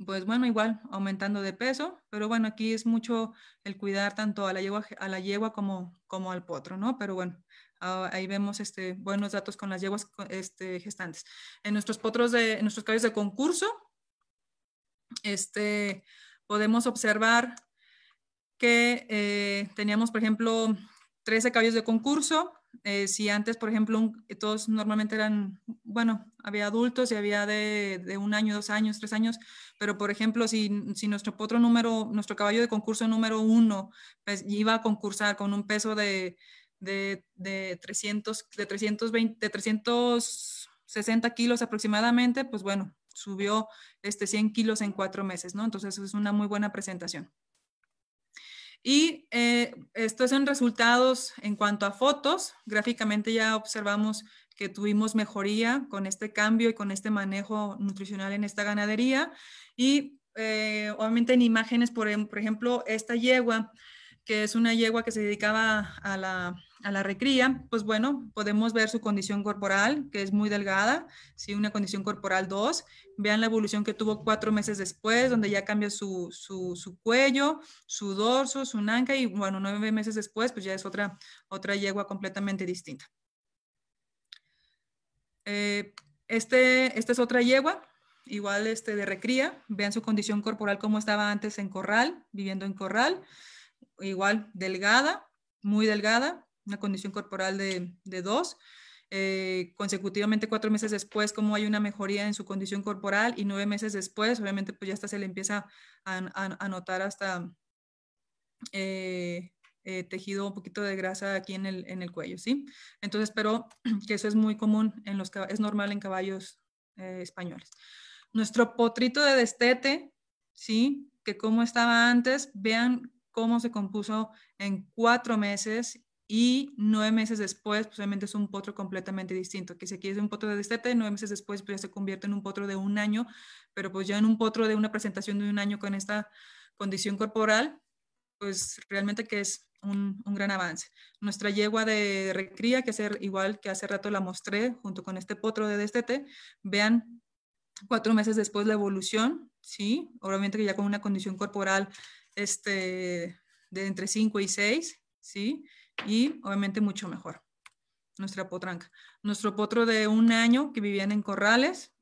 pues bueno, igual aumentando de peso, pero bueno, aquí es mucho el cuidar tanto a la yegua, a la yegua como, como al potro, ¿no? Pero bueno, ah, ahí vemos este, buenos datos con las yeguas este, gestantes. En nuestros potros, de, nuestros caballos de concurso, este, podemos observar que eh, teníamos, por ejemplo, 13 caballos de concurso. Eh, si antes, por ejemplo, todos normalmente eran, bueno, había adultos y había de, un año, dos años, tres años, pero por ejemplo, si, nuestro potro número, nuestro caballo de concurso número uno pues, iba a concursar con un peso de, de, de 300, de 320, de 360 kilos aproximadamente, pues bueno, subió este 100 kilos en cuatro meses, ¿no? Entonces es una muy buena presentación. Y estos eh, esto es resultados en cuanto a fotos. Gráficamente ya observamos que tuvimos mejoría con este cambio y con este manejo nutricional en esta ganadería. Y eh, obviamente en imágenes, por em, ejemplo, esta yegua que es una yegua que se dedicaba a la, a recría, pues bueno, podemos ver su condición corporal, que es muy delgada, ¿sí? una condición corporal 2. Vean la evolución que tuvo cuatro meses después, donde ya cambia su, cuello, su dorso, su nanca, y bueno, nueve meses después, pues ya es otra, otra yegua completamente distinta. Eh, este, esta es otra yegua, igual este de recría. Vean su condición corporal, como estaba antes en corral, viviendo en corral igual delgada, muy delgada, una condición corporal de, de dos. Eh, consecutivamente cuatro meses después, como hay una mejoría en su condición corporal y nueve meses después, obviamente, pues ya hasta se le empieza a, a, notar hasta eh, eh, tejido, un poquito de grasa aquí en el, en el, cuello, ¿sí? Entonces, pero [clears throat] que eso es muy común, en los, es normal en caballos españoles. Nuestro potrito de destete, ¿sí? Que como estaba antes, vean cómo se compuso en cuatro meses y nueve meses después, pues obviamente es un potro completamente distinto, que si aquí es un potro de destete, nueve meses después pues ya se convierte en un potro de un año, pero pues ya en un potro de una presentación de un año con esta condición corporal, pues realmente que es un, gran avance. Nuestra yegua de recría, que es igual que hace rato la mostré junto con este potro de destete, vean cuatro meses después la evolución, ¿sí? Obviamente que ya con una condición corporal este, de entre 5 y 6, ¿sí? Y obviamente mucho mejor, nuestra potranca. Nuestro potro de un año que vivían en corrales,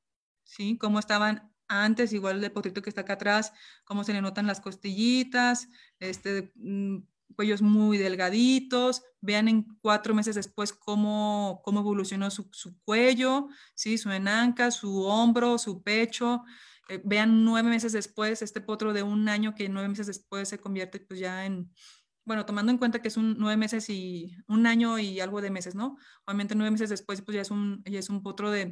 ¿sí? Cómo estaban antes, igual el potrito que está acá atrás, cómo se le notan las costillitas, este, mm, cuellos muy delgaditos, vean en cuatro meses después cómo, cómo evolucionó su, su cuello, ¿sí? su enanca, su hombro, su pecho, eh, vean nueve meses después, este potro de un año que nueve meses después se convierte pues ya en, bueno, tomando en cuenta que es un nueve meses y un año y algo de meses, ¿no? Obviamente nueve meses después pues ya es un, es un potro de,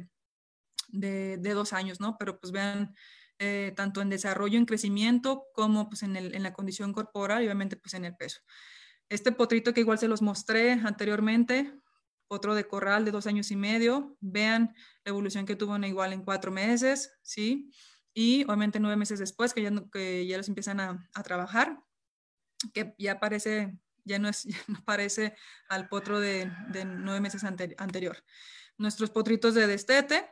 dos años, ¿no? Pero pues vean eh, tanto en desarrollo, en crecimiento, como pues en, en la condición corporal y obviamente pues en el peso. Este potrito que igual se los mostré anteriormente, otro de corral de dos años y medio. Vean la evolución que tuvo en igual en cuatro meses, ¿sí? y obviamente nueve meses después que ya, que ya los empiezan a, a trabajar, que ya parece, ya no, es, [laughs] parece al potro de, nueve meses anterior. Nuestros potritos de destete,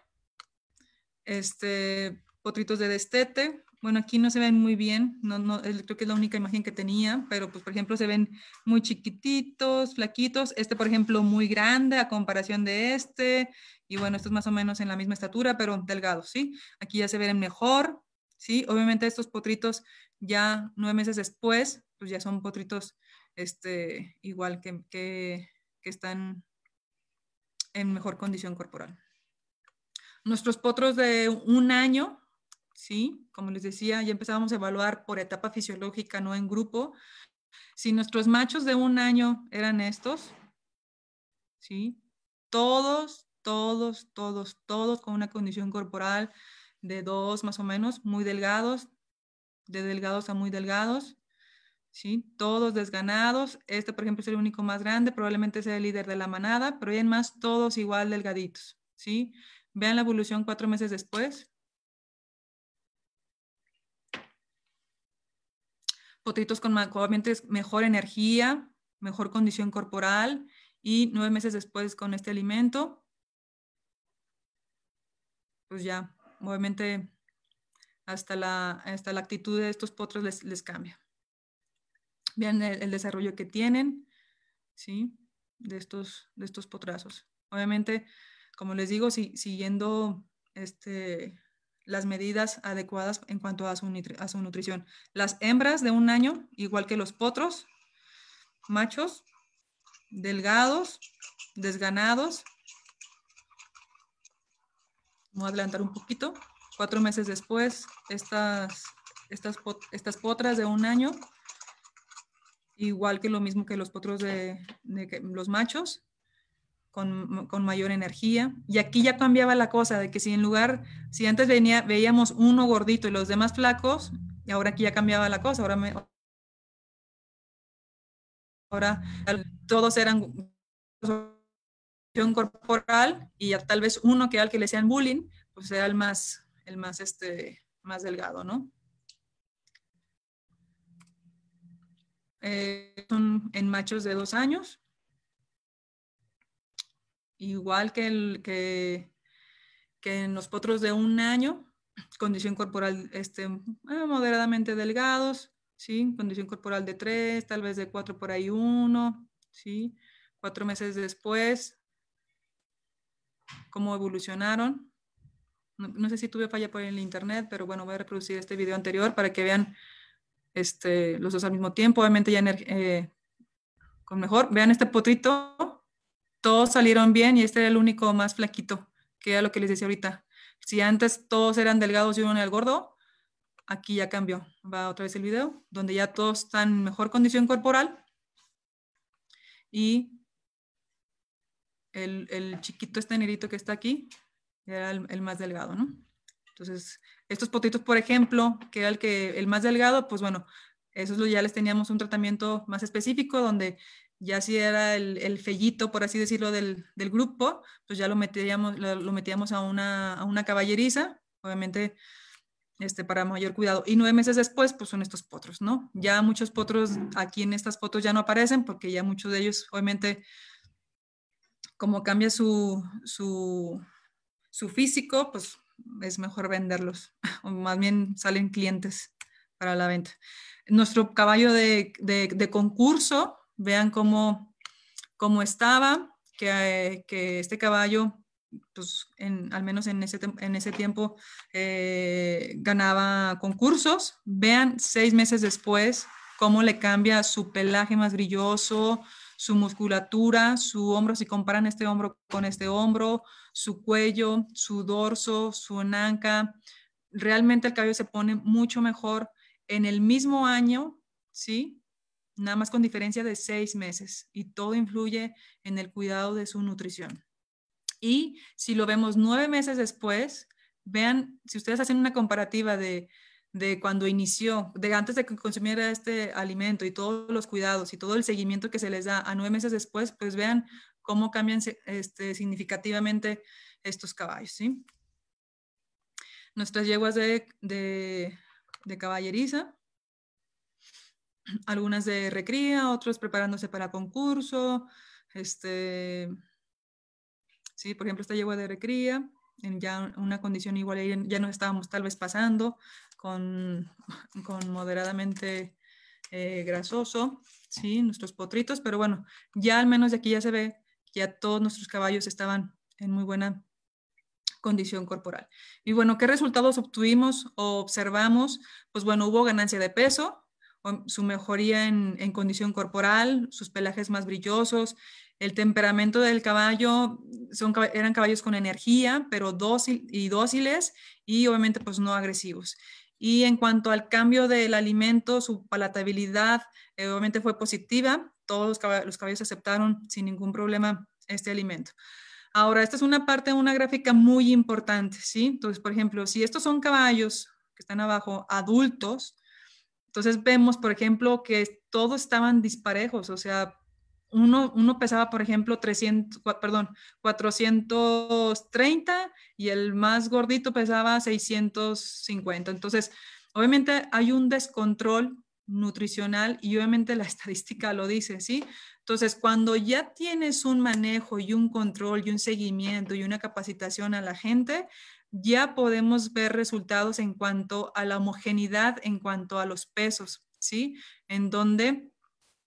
este, potritos de destete, bueno, aquí no se ven muy bien, no, no, creo que es la única imagen que tenía, pero pues por ejemplo se ven muy chiquititos, flaquitos, este por ejemplo muy grande a comparación de este, y bueno, esto más o menos en la misma estatura, pero delgados, ¿sí? Aquí ya se ven mejor, ¿sí? Obviamente estos potritos ya nueve meses después, pues ya son potritos este, igual que, que, que están en mejor condición corporal. Nuestros potros de un año, ¿sí? Como les decía, ya empezábamos a evaluar por etapa fisiológica, no en grupo. Si nuestros machos de un año eran estos, ¿sí? Todos todos, todos, todos con una condición corporal de dos más o menos, muy delgados, de delgados a muy delgados, ¿sí? Todos desganados. Este, por ejemplo, es el único más grande, probablemente sea el líder de la manada, pero bien más todos igual delgaditos, ¿sí? Vean la evolución cuatro meses después. Potritos con obviamente mejor energía, mejor condición corporal y nueve meses después con este alimento pues ya, obviamente, hasta la, hasta la actitud de estos potros les, cambia. Vean el, desarrollo que tienen, ¿sí? De estos, de estos potrazos. Obviamente, como les digo, siguiendo este, las medidas adecuadas en cuanto a a su nutrición. Las hembras de un año, igual que los potros, machos, delgados, desganados, voy a adelantar un poquito, cuatro meses después, estas, estas, estas potras de un año, igual que lo mismo que los potros de, los machos, con, mayor energía. Y aquí ya cambiaba la cosa, de que si en lugar, si antes venía, veíamos uno gordito y los demás flacos, y ahora aquí ya cambiaba la cosa, ahora Ahora todos eran corporal y ya tal vez uno que al que le sean bullying, pues sea el más, el más, este, más delgado, ¿no? Eh, son en machos de dos años. Igual que, el, que, que en los potros de un año, condición corporal este, eh, moderadamente delgados, ¿sí? Condición corporal de tres, tal vez de cuatro por ahí uno, ¿sí? Cuatro meses después, cómo evolucionaron. No, sé si tuve falla por el internet, pero bueno, voy a reproducir este video anterior para que vean este, los dos al mismo tiempo. Obviamente ya eh, con mejor. Vean este potrito. Todos salieron bien y este era el único más flaquito, que era lo que les decía ahorita. Si antes todos eran delgados y uno era el gordo, aquí ya cambió. Va otra vez el video, donde ya todos están en mejor condición corporal y el, chiquito, este negrito que está aquí, era el, más delgado, ¿no? Entonces, estos potitos, por ejemplo, que era el, que, el más delgado, pues bueno, esos ya les teníamos un tratamiento más específico donde ya si era el, fellito, por así decirlo, del, grupo, pues ya lo metíamos, metíamos a, una, a una caballeriza, obviamente este, para mayor cuidado. Y nueve meses después, pues son estos potros, ¿no? Ya muchos potros aquí en estas fotos ya no aparecen porque ya muchos de ellos, obviamente, como cambia su, físico, pues es mejor venderlos, [laughs] o más bien salen clientes para la venta. Nuestro caballo de, concurso, vean cómo, cómo estaba, que, que, este caballo, pues en, al menos en ese, tiempo, eh, ganaba concursos. Vean seis meses después cómo le cambia su pelaje más brilloso, su musculatura, su hombro, si comparan este hombro con este hombro, su cuello, su dorso, su nanca. Realmente el cabello se pone mucho mejor en el mismo año, ¿sí? Nada más con diferencia de seis meses y todo influye en el cuidado de su nutrición. Y si lo vemos nueve meses después, vean, si ustedes hacen una comparativa de de cuando inició, de antes de que consumiera este alimento y todos los cuidados y todo el seguimiento que se les da a nueve meses después, pues vean cómo cambian este, significativamente estos caballos. ¿sí? Nuestras yeguas de, caballeriza, algunas de recría, otros preparándose para concurso, este, sí, por ejemplo, esta yegua de recría, en ya una condición igual ya nos estábamos tal vez pasando con, con moderadamente eh, grasoso, ¿sí? nuestros potritos, pero bueno, ya al menos de aquí ya se ve que ya todos nuestros caballos estaban en muy buena condición corporal. Y bueno, ¿qué resultados obtuvimos o observamos? Pues bueno, hubo ganancia de peso, su mejoría en, en condición corporal, sus pelajes más brillosos, el temperamento del caballo, eran caballos con energía, pero dócil, y dóciles y obviamente pues no agresivos. Y en cuanto al cambio del alimento, su palatabilidad eh, obviamente fue positiva. Todos los caballos, aceptaron sin ningún problema este alimento. Ahora, esta es una parte de una gráfica muy importante, ¿sí? Entonces, por ejemplo, si estos son caballos que están abajo, adultos, entonces vemos, por ejemplo, que todos estaban disparejos, o sea, uno, pesaba, por ejemplo, 300, perdón, 430 y el más gordito pesaba 650. Entonces, obviamente hay un descontrol nutricional y obviamente la [laughs] estadística lo dice, ¿sí? Entonces, cuando ya tienes un manejo y un control y un seguimiento y una capacitación a la gente, ya podemos ver resultados en cuanto a la homogeneidad, en cuanto a los pesos, ¿sí? En donde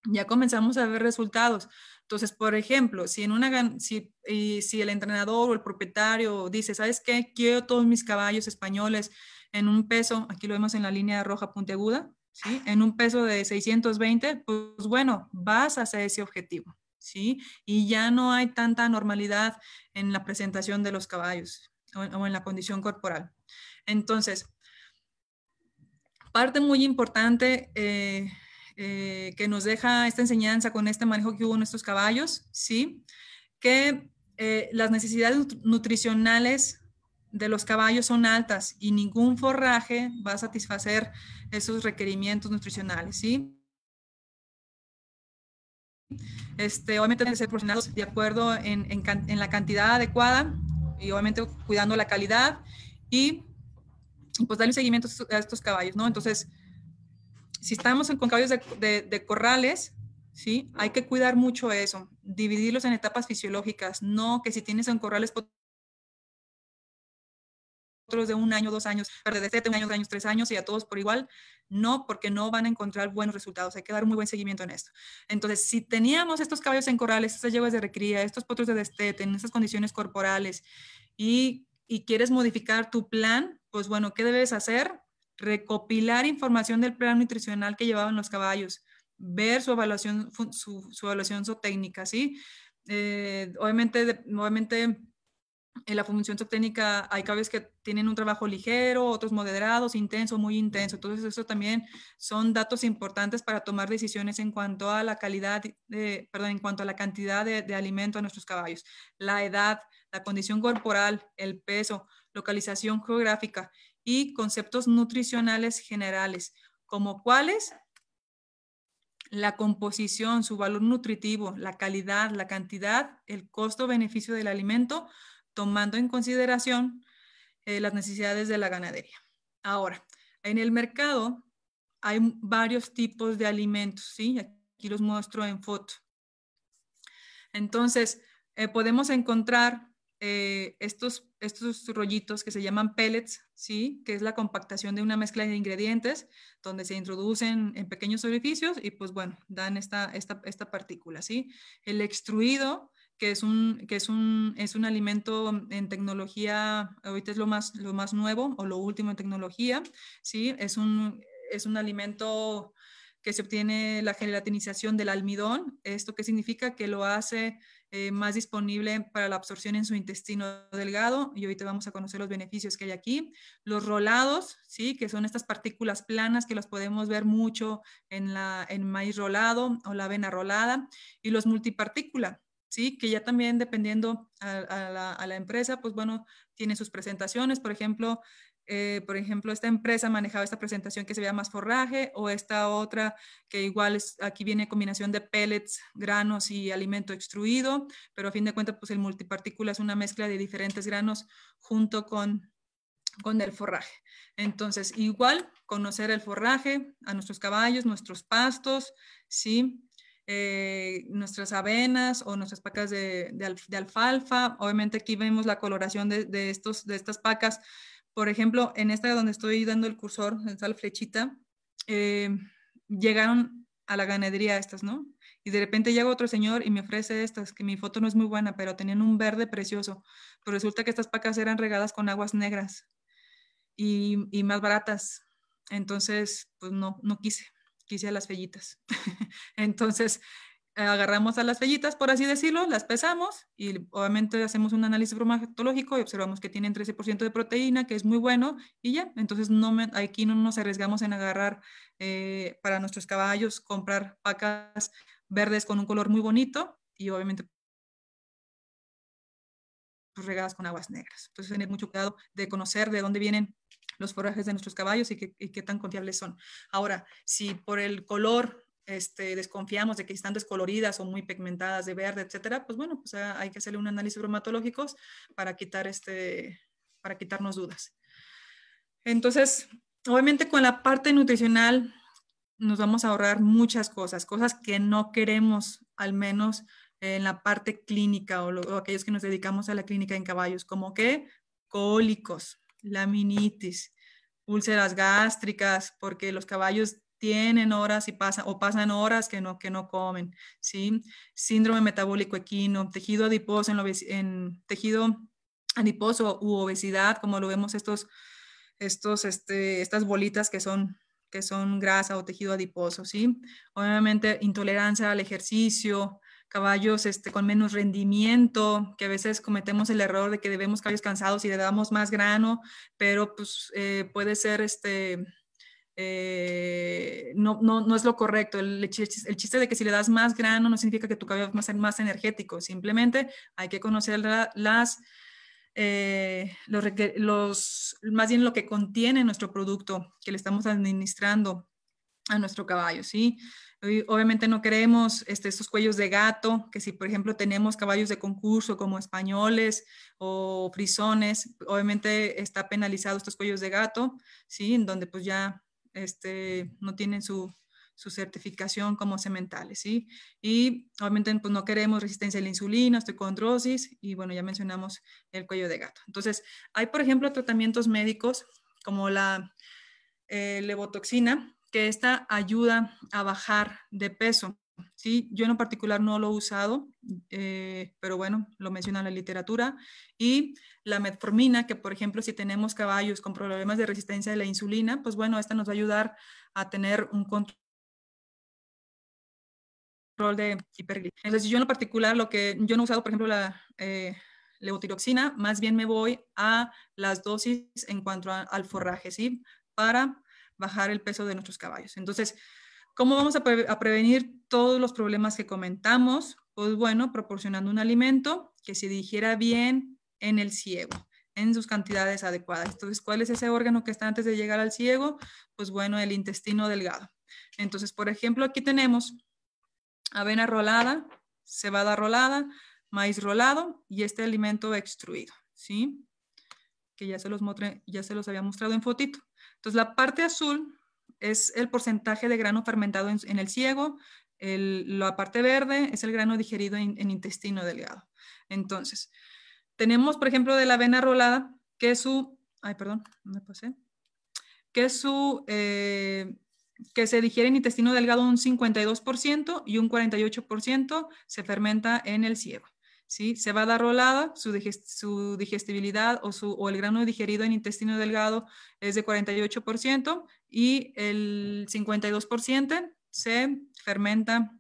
ya comenzamos a ver resultados. Entonces, por ejemplo, si, en una, si, y si el entrenador o el propietario dice, ¿sabes qué? Quiero todos mis caballos españoles en un peso, aquí lo vemos en la línea roja puntiaguda, ¿sí? En un peso de 620, pues bueno, vas hacia ese objetivo, ¿sí? Y ya no hay tanta normalidad en la presentación de los caballos o, en la condición corporal. Entonces, parte muy importante... Eh, eh, que nos deja esta enseñanza con este manejo que hubo en estos caballos, ¿sí? Que eh, las necesidades nutricionales de los caballos son altas y ningún forraje va a satisfacer esos requerimientos nutricionales, ¿sí? Este, obviamente deben ser proporcionados de acuerdo en, la cantidad adecuada y obviamente cuidando la calidad y pues darle un seguimiento a estos caballos, ¿no? Entonces, si estamos con caballos de, corrales, ¿sí? Hay que cuidar mucho eso, dividirlos en etapas fisiológicas, no que si tienes en corrales otros de un año, dos años, de siete, un año, dos años, tres años y a todos por igual, no, porque no van a encontrar buenos resultados, hay que dar muy buen seguimiento en esto. Entonces, si teníamos estos caballos en corrales, estas yeguas de recría, estos potros de destete, en esas condiciones corporales y, y quieres modificar tu plan, pues bueno, ¿qué debes hacer? recopilar información del plan nutricional que llevaban los caballos, ver su evaluación, su, evaluación zootécnica, ¿sí? Eh, obviamente, en la función zootécnica hay caballos que tienen un trabajo ligero, otros moderados, intenso, muy intenso. Entonces, eso también son datos importantes para tomar decisiones en cuanto a la calidad, eh, perdón, en cuanto a la cantidad de, alimento a nuestros caballos, la edad, la condición corporal, el peso, localización geográfica y conceptos nutricionales generales, como cuáles la composición, su valor nutritivo, la calidad, la cantidad, el costo-beneficio del alimento, tomando en consideración eh, las necesidades de la ganadería. Ahora, en el mercado hay varios tipos de alimentos, ¿sí? Aquí los muestro en foto. Entonces, eh, podemos encontrar eh, estos, estos rollitos que se llaman pellets, ¿sí? que es la compactación de una mezcla de ingredientes donde se introducen en pequeños orificios y pues bueno, dan esta, partícula. ¿sí? El extruido, que es un, que es un, alimento en tecnología, ahorita es lo más, lo más nuevo o lo último en tecnología, ¿sí? es, un, es un alimento que se obtiene la gelatinización del almidón. ¿Esto qué significa? Que lo hace eh, más disponible para la absorción en su intestino delgado y ahorita vamos a conocer los beneficios que hay aquí. Los rolados, ¿sí? que son estas partículas planas que las podemos ver mucho en, la, en maíz rolado o la avena rolada y los multipartícula, ¿sí? que ya también dependiendo a, la, a, la, empresa, pues bueno, tiene sus presentaciones, por ejemplo, eh, por ejemplo, esta empresa ha manejado esta presentación que se llama más forraje o esta otra que igual es, aquí viene combinación de pellets, granos y alimento extruido, pero a fin de cuentas, pues el multipartícula es una mezcla de diferentes granos junto con, el forraje. Entonces, igual conocer el forraje a nuestros caballos, nuestros pastos, ¿sí? Eh, nuestras avenas o nuestras pacas de, de, alfalfa. Obviamente aquí vemos la coloración de, estos, de estas pacas por ejemplo, en esta donde estoy dando el cursor, en tal flechita, eh, llegaron a la ganadería estas, ¿no? Y de repente llega otro señor y me ofrece estas, que mi foto no es muy buena, pero tenían un verde precioso. Pero resulta que estas pacas eran regadas con aguas negras y, y más baratas. Entonces, pues no, no quise, quise a las fellitas. [laughs] Entonces, agarramos a las pellitas, por así decirlo, las pesamos y obviamente hacemos un análisis bromatológico y observamos que tienen 13% de proteína, que es muy bueno, y ya, entonces no me, aquí no nos arriesgamos en agarrar eh, para nuestros caballos, comprar pacas verdes con un color muy bonito y obviamente pues, regadas con aguas negras. Entonces, tener mucho cuidado de conocer de dónde vienen los forajes de nuestros caballos y, y qué tan confiables son. Ahora, si por el color este, desconfiamos de que están descoloridas o muy pigmentadas de verde, etcétera, pues bueno, pues ah, hay que hacerle un análisis bromatológico para quitar este, para quitarnos dudas. Entonces, obviamente con la parte nutricional nos vamos a ahorrar muchas cosas, cosas que no queremos, al menos en la parte clínica o, o aquellos que nos dedicamos a la clínica en caballos, como que cólicos, laminitis, úlceras gástricas, porque los caballos tienen horas y pasan o pasan horas que no, que no comen, ¿sí? Síndrome metabólico equino, tejido adiposo en, en tejido adiposo u obesidad, como lo vemos estos, estos, este, estas bolitas que son, que son grasa o tejido adiposo, ¿sí? Obviamente intolerancia al ejercicio, caballos este, con menos rendimiento, que a veces cometemos el error de que debemos caballos cansados y le damos más grano, pero pues eh, puede ser este eh, no, no, no, es lo correcto. El, el, chiste de que si le das más grano no significa que tu caballo va a ser más energético, simplemente hay que conocer las... Eh, los, más bien lo que contiene nuestro producto que le estamos administrando a nuestro caballo, ¿sí? obviamente no queremos este, estos cuellos de gato, que si por ejemplo tenemos caballos de concurso como españoles o frisones, obviamente está penalizado estos cuellos de gato, ¿sí? En donde pues ya este, no tienen su, su certificación como sementales, Y obviamente pues, no queremos resistencia a la insulina, osteocondrosis y bueno, ya mencionamos el cuello de gato. Entonces, hay por ejemplo tratamientos médicos como la eh, levotoxina, que esta ayuda a bajar de peso. Sí, yo en particular no lo he usado, eh, pero bueno, lo menciona la literatura. Y la metformina, que por ejemplo, si tenemos caballos con problemas de resistencia de la insulina, pues bueno, esta nos va a ayudar a tener un control de hiperglicemia. Entonces, yo en particular, lo que yo no he usado, por ejemplo, la eh, más bien me voy a las dosis en cuanto al forraje, ¿sí? Para bajar el peso de nuestros caballos. Entonces, ¿Cómo vamos a, prevenir todos los problemas que comentamos? Pues bueno, proporcionando un alimento que se digiera bien en el ciego en sus cantidades adecuadas. Entonces, ¿cuál es ese órgano que está antes de llegar al ciego? Pues bueno, el intestino delgado. Entonces, por ejemplo, aquí tenemos avena rolada, cebada rolada, maíz rolado y este alimento extruido, ¿sí? Que ya se los, ya se los había mostrado en fotito. Entonces, la parte azul es el porcentaje de grano fermentado en, el ciego, la parte verde es el grano digerido en, intestino delgado. Entonces, tenemos, por ejemplo, de la avena rolada, que es su, ay, perdón, me pasé, que su, eh, que se digiere en intestino delgado un 52% y un 48% se fermenta en el ciego. Se va a dar rolada, su digestibilidad o, el grano digerido en intestino delgado es de 48% y el 52% se fermenta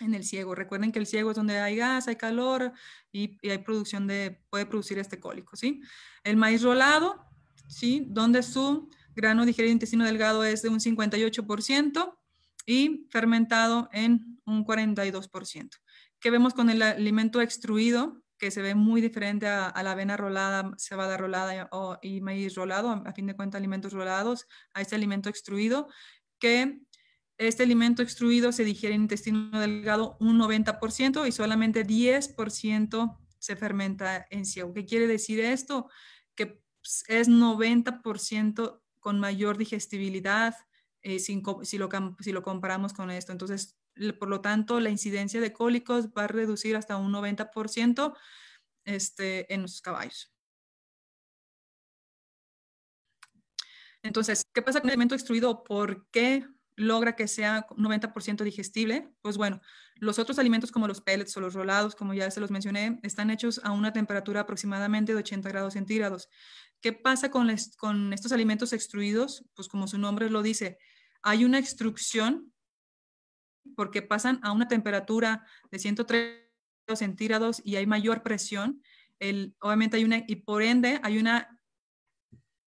en el ciego. Recuerden que el ciego es donde hay gas, hay calor y, hay producción de, puede producir este cólico, ¿sí? El maíz rolado, ¿sí? Donde su grano digerido en intestino delgado es de un 58% y fermentado en un 42% que vemos con el alimento extruido? Que se ve muy diferente a, la avena rolada, cebada rolada y maíz rolado, a fin de cuentas alimentos rolados, a este alimento extruido, que este alimento extruido se digiere en intestino delgado un 90% y solamente 10% se fermenta en ciego. ¿Qué quiere decir esto? Que es 90% con mayor digestibilidad eh, si, lo, si lo comparamos con esto. Entonces, por lo tanto, la incidencia de cólicos va a reducir hasta un 90% este, en los caballos. Entonces, ¿qué pasa con el alimento extruido? ¿Por qué logra que sea 90% digestible? Pues bueno, los otros alimentos como los pellets o los rolados, como ya se los mencioné, están hechos a una temperatura aproximadamente de 80 grados centígrados. ¿Qué pasa con, con estos alimentos extruidos? Pues como su nombre lo dice, hay una extrucción porque pasan a una temperatura de 130 centígrados y hay mayor presión, el, obviamente hay una, y por ende hay una,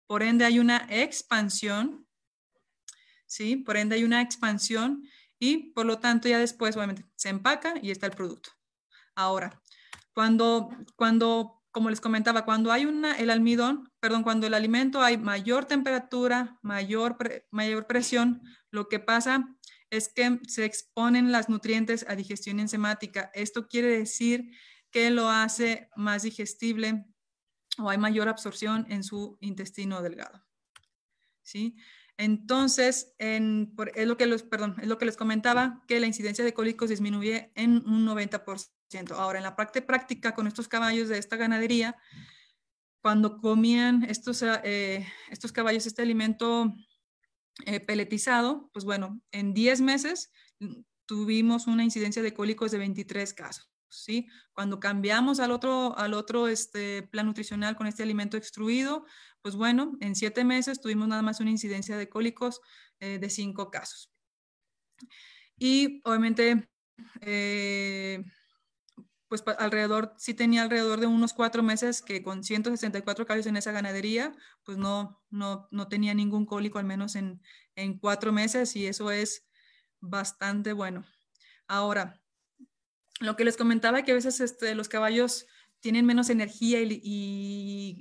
por ende hay una expansión, ¿sí? Por ende hay una expansión y por lo tanto ya después obviamente se empaca y está el producto. Ahora, cuando, cuando como les comentaba, cuando hay una, el almidón, perdón, cuando el alimento hay mayor temperatura, mayor, mayor presión, lo que pasa es que se exponen las nutrientes a digestión enzimática. Esto quiere decir que lo hace más digestible o hay mayor absorción en su intestino delgado. ¿Sí? Entonces, es, lo que perdón, lo que les comentaba, que la incidencia de cólicos disminuye en un 90%. Ahora, en la parte práctica con estos caballos de esta ganadería, cuando comían estos, eh, estos caballos este alimento eh, peletizado, pues bueno, en 10 meses mm, tuvimos una incidencia de cólicos de 23 casos. ¿sí? Cuando cambiamos al otro, al otro este, plan nutricional con este alimento extruido, pues bueno, en 7 meses tuvimos nada más una incidencia de cólicos eh, de 5 casos. Y obviamente eh, pues alrededor, sí tenía alrededor de unos cuatro meses que con 164 caballos en esa ganadería, pues no, no, tenía ningún cólico, al menos en, cuatro meses, y eso es bastante bueno. Ahora, lo que les comentaba, que a veces este, los caballos tienen menos energía y,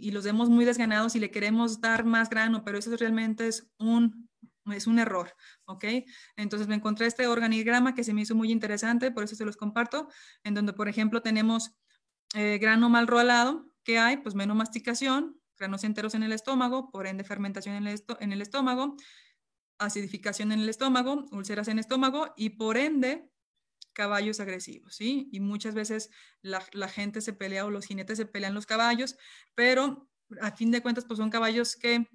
y, los vemos muy desganados y le queremos dar más grano, pero eso realmente es un es un error, ¿ok? Entonces me encontré este organigrama que se me hizo muy interesante, por eso se los comparto, en donde, por ejemplo, tenemos eh, grano mal rolado, que hay? Pues menos masticación, granos enteros en el estómago, por ende fermentación en el, estómago, acidificación en el estómago, úlceras en el estómago y por ende caballos agresivos, ¿sí? Y muchas veces la, gente se pelea o los jinetes se pelean los caballos, pero a fin de cuentas pues son caballos que,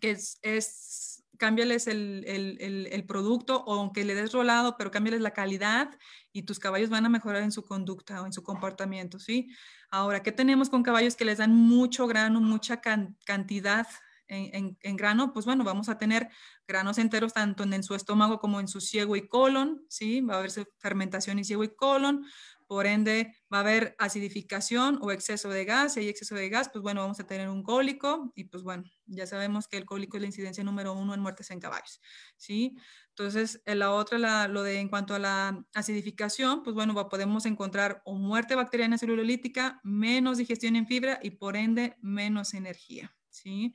que es cámbiales el, producto o aunque le des rolado, pero cámbiales la calidad y tus caballos van a mejorar en su conducta o en su comportamiento, ¿sí? Ahora, ¿qué tenemos con caballos que les dan mucho grano, mucha cantidad en, grano? Pues bueno, vamos a tener granos enteros tanto en, su estómago como en su ciego y colon, ¿sí? Va a haber fermentación y ciego y colon, por ende va a haber acidificación o exceso de gas, si hay exceso de gas, pues bueno, vamos a tener un cólico y pues bueno, ya sabemos que el cólico es la incidencia número uno en muertes en caballos, ¿sí? Entonces, la otra, lo de en cuanto a la acidificación, pues bueno, podemos encontrar o muerte bacteriana celulolítica, menos digestión en fibra y por ende menos energía, ¿sí?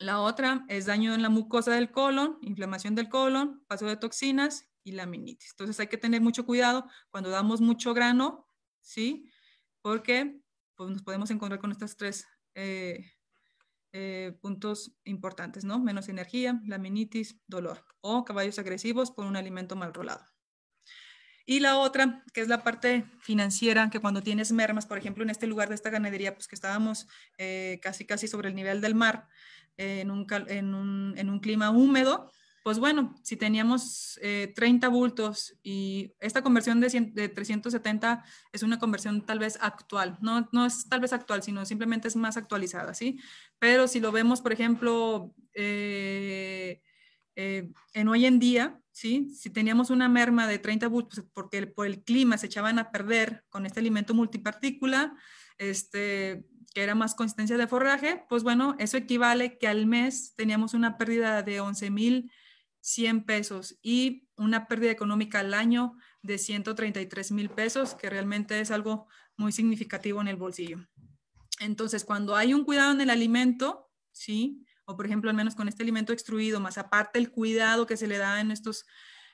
La otra es daño en la mucosa del colon, inflamación del colon, paso de toxinas, y laminitis. Entonces hay que tener mucho cuidado cuando damos mucho grano, ¿sí? Porque pues, nos podemos encontrar con estos tres eh, eh, puntos importantes, ¿no? Menos energía, laminitis, dolor o caballos agresivos por un alimento mal rolado. Y la otra, que es la parte financiera, que cuando tienes mermas, por ejemplo, en este lugar de esta ganadería, pues que estábamos eh, casi, casi sobre el nivel del mar, en un clima húmedo, pues bueno, si teníamos 30 eh, bultos y esta conversión de, 370 es una conversión tal vez actual, no, no es tal vez actual, sino simplemente es más actualizada, ¿sí? Pero si lo vemos, por ejemplo, eh, eh, en hoy en día, ¿sí? Si teníamos una merma de 30 bultos pues porque por el clima se echaban a perder con este alimento multipartícula, este, que era más consistencia de forraje, pues bueno, eso equivale que al mes teníamos una pérdida de 11 mil 100 pesos y una pérdida económica al año de 133 mil pesos, que realmente es algo muy significativo en el bolsillo. Entonces, cuando hay un cuidado en el alimento, ¿sí? O por ejemplo, al menos con este alimento extruido, más aparte el cuidado que se le da en estos,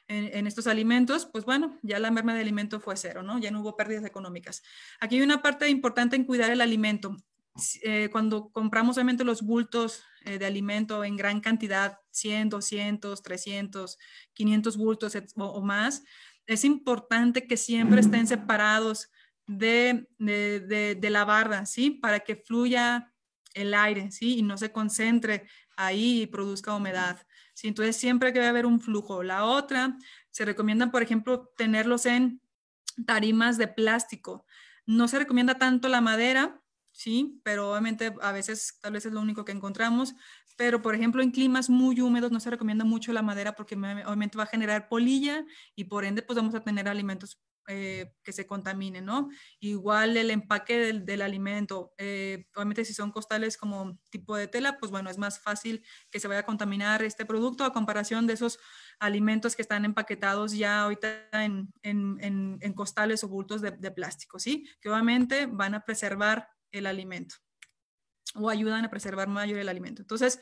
en, estos alimentos, pues bueno, ya la merma de alimento fue cero, ¿no? Ya no hubo pérdidas económicas. Aquí hay una parte importante en cuidar el alimento. Eh, cuando compramos obviamente los bultos eh, de alimento en gran cantidad, 100, 200, 300, 500 bultos o, más, es importante que siempre estén separados de, la barda, ¿sí? Para que fluya el aire, ¿sí? Y no se concentre ahí y produzca humedad, ¿sí? Entonces siempre que va a haber un flujo. La otra, se recomienda, por ejemplo, tenerlos en tarimas de plástico. No se recomienda tanto la madera, sí, pero obviamente a veces tal vez es lo único que encontramos, pero por ejemplo en climas muy húmedos no se recomienda mucho la madera porque obviamente va a generar polilla y por ende pues vamos a tener alimentos eh, que se contaminen, ¿no? Igual el empaque del, alimento, eh, obviamente si son costales como tipo de tela, pues bueno, es más fácil que se vaya a contaminar este producto a comparación de esos alimentos que están empaquetados ya ahorita en, costales o bultos de, de plástico, ¿sí? Que obviamente van a preservar el alimento o ayudan a preservar mayor el alimento. Entonces,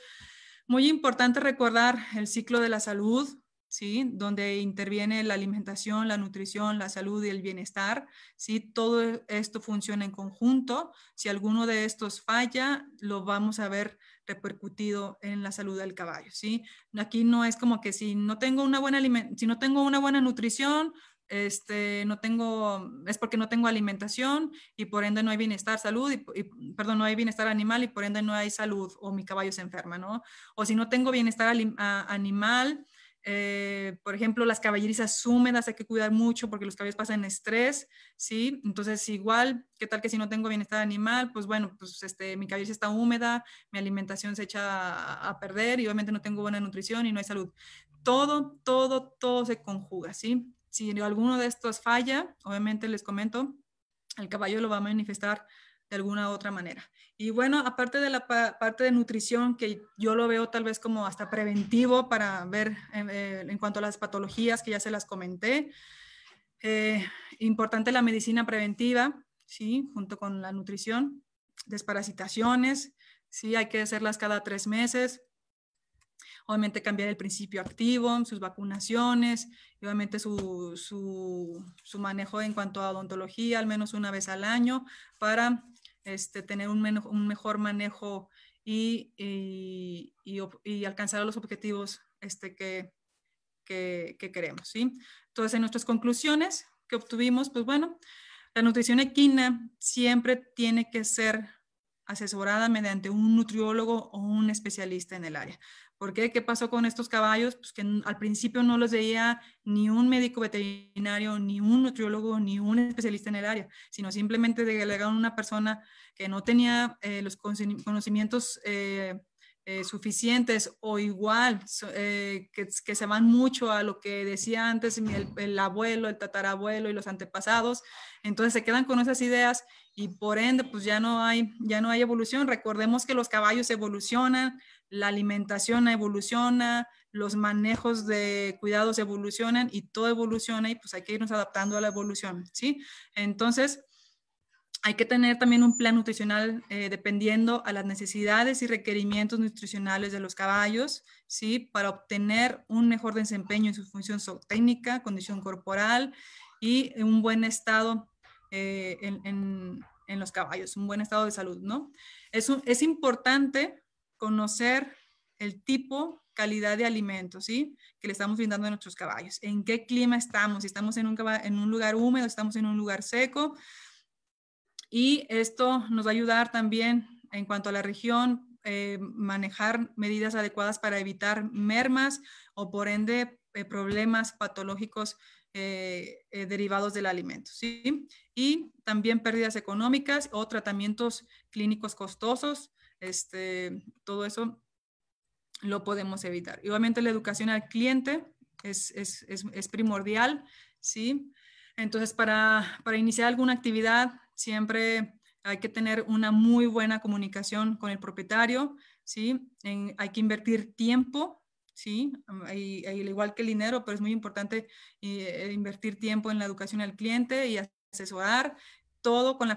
muy importante recordar el ciclo de la salud, ¿sí? Donde interviene la alimentación, la nutrición, la salud y el bienestar, ¿sí? Todo esto funciona en conjunto. Si alguno de estos falla, lo vamos a ver repercutido en la salud del caballo, ¿sí? Aquí no es como que si no tengo una buena si no tengo una buena nutrición, este, no tengo, es porque no tengo alimentación y por ende no hay bienestar salud, y, perdón, no hay bienestar animal y por ende no hay salud o mi caballo se enferma, ¿no? O si no tengo bienestar animal, eh, por ejemplo, las caballerizas húmedas hay que cuidar mucho porque los caballos pasan estrés, ¿sí? Entonces, igual, ¿qué tal que si no tengo bienestar animal? Pues bueno, pues este, mi caballeriza está húmeda, mi alimentación se echa a, a perder y obviamente no tengo buena nutrición y no hay salud. Todo, todo, todo se conjuga, ¿sí? Si alguno de estos falla, obviamente les comento, el caballo lo va a manifestar de alguna u otra manera. Y bueno, aparte de la parte de nutrición, que yo lo veo tal vez como hasta preventivo para ver en eh, cuanto a las patologías que ya se las comenté, eh, importante la medicina preventiva, ¿sí? Junto con la nutrición, desparasitaciones, ¿sí? Hay que hacerlas cada tres meses, obviamente cambiar el principio activo, sus vacunaciones y obviamente su, manejo en cuanto a odontología al menos una vez al año para este, tener un, mejor manejo y, alcanzar los objetivos este, que, queremos. ¿sí? Entonces, en nuestras conclusiones que obtuvimos, pues bueno, la nutrición equina siempre tiene que ser asesorada mediante un nutriólogo o un especialista en el área. ¿Por qué? ¿Qué pasó con estos caballos? Pues que al principio no los veía ni un médico veterinario, ni un nutriólogo, ni un especialista en el área, sino simplemente delegaron a una persona que no tenía eh, los conocimientos eh, eh, suficientes o igual, que, se van mucho a lo que decía antes el, el abuelo, el tatarabuelo y los antepasados. Entonces se quedan con esas ideas y por ende pues ya no hay ya no hay evolución recordemos que los caballos evolucionan la alimentación evoluciona, los manejos de cuidados evolucionan y todo evoluciona y pues hay que irnos adaptando a la evolución, ¿sí? Entonces, hay que tener también un plan nutricional eh, dependiendo a las necesidades y requerimientos nutricionales de los caballos, ¿sí? Para obtener un mejor desempeño en su función técnica, condición corporal y un buen estado eh, en, los caballos, un buen estado de salud, ¿no? Es, es importante conocer el tipo, calidad de alimentos, ¿sí? Que le estamos brindando a nuestros caballos. ¿En qué clima estamos? Si estamos en un, en un lugar húmedo, estamos en un lugar seco. Y esto nos va a ayudar también en cuanto a la región, eh, manejar medidas adecuadas para evitar mermas o por ende eh, problemas patológicos eh, derivados del alimento. ¿sí? Y también pérdidas económicas o tratamientos clínicos costosos este, todo eso lo podemos evitar. Igualmente la educación al cliente es, primordial, ¿sí? Entonces, para, iniciar alguna actividad, siempre hay que tener una muy buena comunicación con el propietario, ¿sí? hay que invertir tiempo, ¿sí? igual que el dinero, pero es muy importante eh, invertir tiempo en la educación al cliente y asesorar todo con la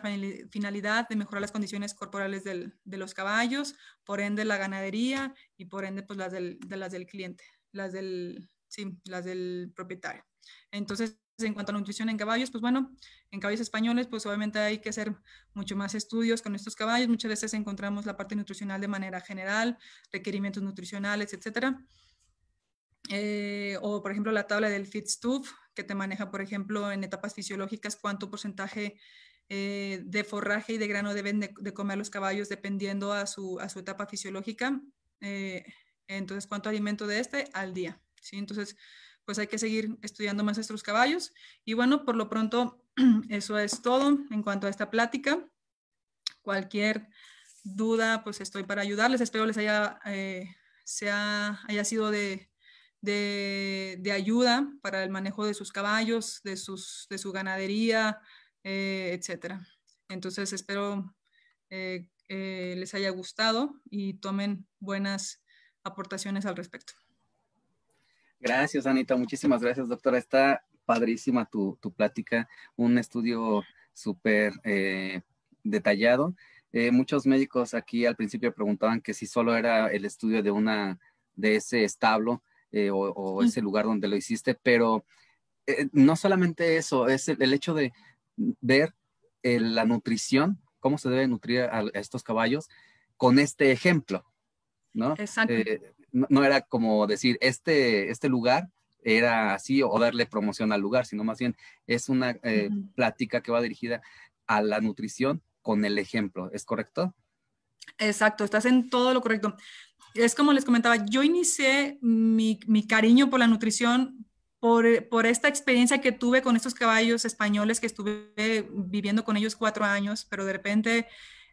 finalidad de mejorar las condiciones corporales del, de los caballos, por ende la ganadería y por ende pues las del, de las del cliente, las del, sí, las del propietario. Entonces, en cuanto a nutrición en caballos, pues bueno, en caballos españoles, pues obviamente hay que hacer mucho más estudios con estos caballos. Muchas veces encontramos la parte nutricional de manera general, requerimientos nutricionales, etcétera. Eh, o, por ejemplo, la tabla del FitStuff, que te maneja, por ejemplo, en etapas fisiológicas, cuánto porcentaje eh, de forraje y de grano deben de, comer los caballos dependiendo a su, a su etapa fisiológica. Eh, entonces, ¿cuánto alimento de este al día? ¿sí? Entonces, pues hay que seguir estudiando más estos caballos. Y bueno, por lo pronto, [clears throat] eso es todo en cuanto a esta plática. Cualquier duda, pues estoy para ayudarles. Espero les haya, eh, haya sido de, ayuda para el manejo de sus caballos, de, sus, de su ganadería, eh, etcétera. Entonces espero eh, eh, les haya gustado y tomen buenas aportaciones al respecto. Gracias, Anita. Muchísimas gracias, doctora. Está padrísima tu, tu plática, un estudio súper eh, detallado. muchos médicos aquí al principio preguntaban que si solo era el estudio de una de ese establo o, mm. ese lugar donde lo hiciste, pero no solamente eso, es el hecho de, ver eh, la nutrición, cómo se debe nutrir a, estos caballos con este ejemplo, ¿no? Exacto. Eh, no, era como decir, este, este lugar era así o, darle promoción al lugar, sino más bien es una eh, plática que va dirigida a la nutrición con el ejemplo, ¿es correcto? Exacto, estás en todo lo correcto. Es como les comentaba, yo inicié mi, mi cariño por la nutrición eh, por, esta experiencia que tuve con estos caballos españoles que estuve viviendo con ellos cuatro años, pero de repente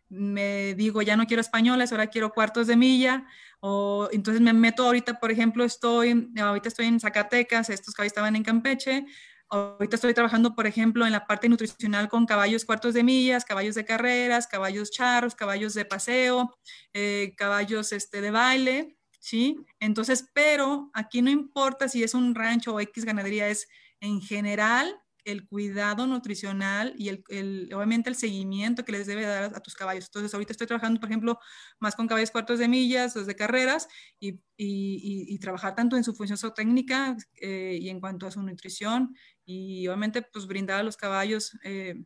me digo, ya no quiero españoles, ahora quiero cuartos de milla, o entonces me meto ahorita, por ejemplo, estoy, ahorita estoy en Zacatecas, estos caballos estaban en Campeche, ahorita estoy trabajando, por ejemplo, en la parte nutricional con caballos cuartos de millas, caballos de carreras, caballos charros, caballos de paseo, eh, caballos este, de baile, ¿sí? Entonces, pero aquí no importa si es un rancho o X ganadería, es en general el cuidado nutricional y el, obviamente el seguimiento que les debe dar a, tus caballos. Entonces, ahorita estoy trabajando, por ejemplo, más con caballos cuartos de millas, de carreras, y, trabajar tanto en su función zootécnica eh, y en cuanto a su nutrición, y obviamente, pues brindar a los caballos eh,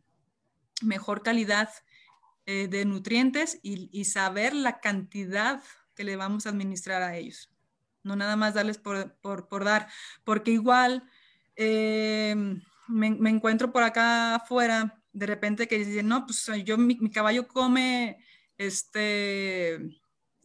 mejor calidad eh, de nutrientes y saber la cantidad le vamos a administrar a ellos. No nada más darles por, por, dar, porque igual eh, me, me, encuentro por acá afuera, de repente que dicen, no, pues yo, mi, caballo come este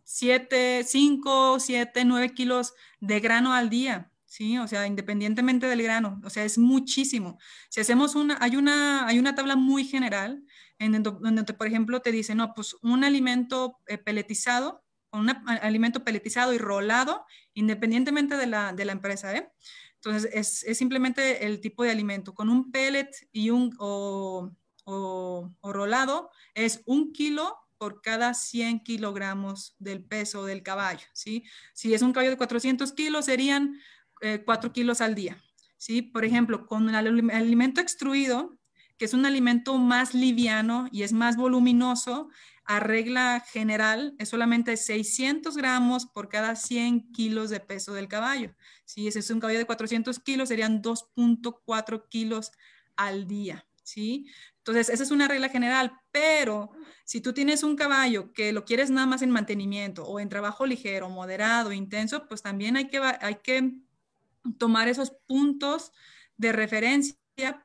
7, 5, 7, 9 kilos de grano al día. ¿sí? O sea, independientemente del grano, o sea, es muchísimo. Si hacemos una, hay una, hay una tabla muy general en donde, por ejemplo, te dice, no, pues un alimento eh, peletizado un alimento peletizado y rolado, independientemente de la, empresa. ¿eh? Entonces, es, simplemente el tipo de alimento. Con un pellet y un, o, rolado es un kilo por cada 100 kilogramos del peso del caballo, ¿sí? Si es un caballo de 400 kilos, serían 4 eh, kilos al día, ¿sí? Por ejemplo, con un alimento extruido, que es un alimento más liviano y es más voluminoso, a regla general es solamente 600 gramos por cada 100 kilos de peso del caballo. Si ese es un caballo de 400 kilos, serían 2.4 kilos al día, ¿sí? Entonces, esa es una regla general, pero si tú tienes un caballo que lo quieres nada más en mantenimiento o en trabajo ligero, moderado, intenso, pues también hay que, hay que tomar esos puntos de referencia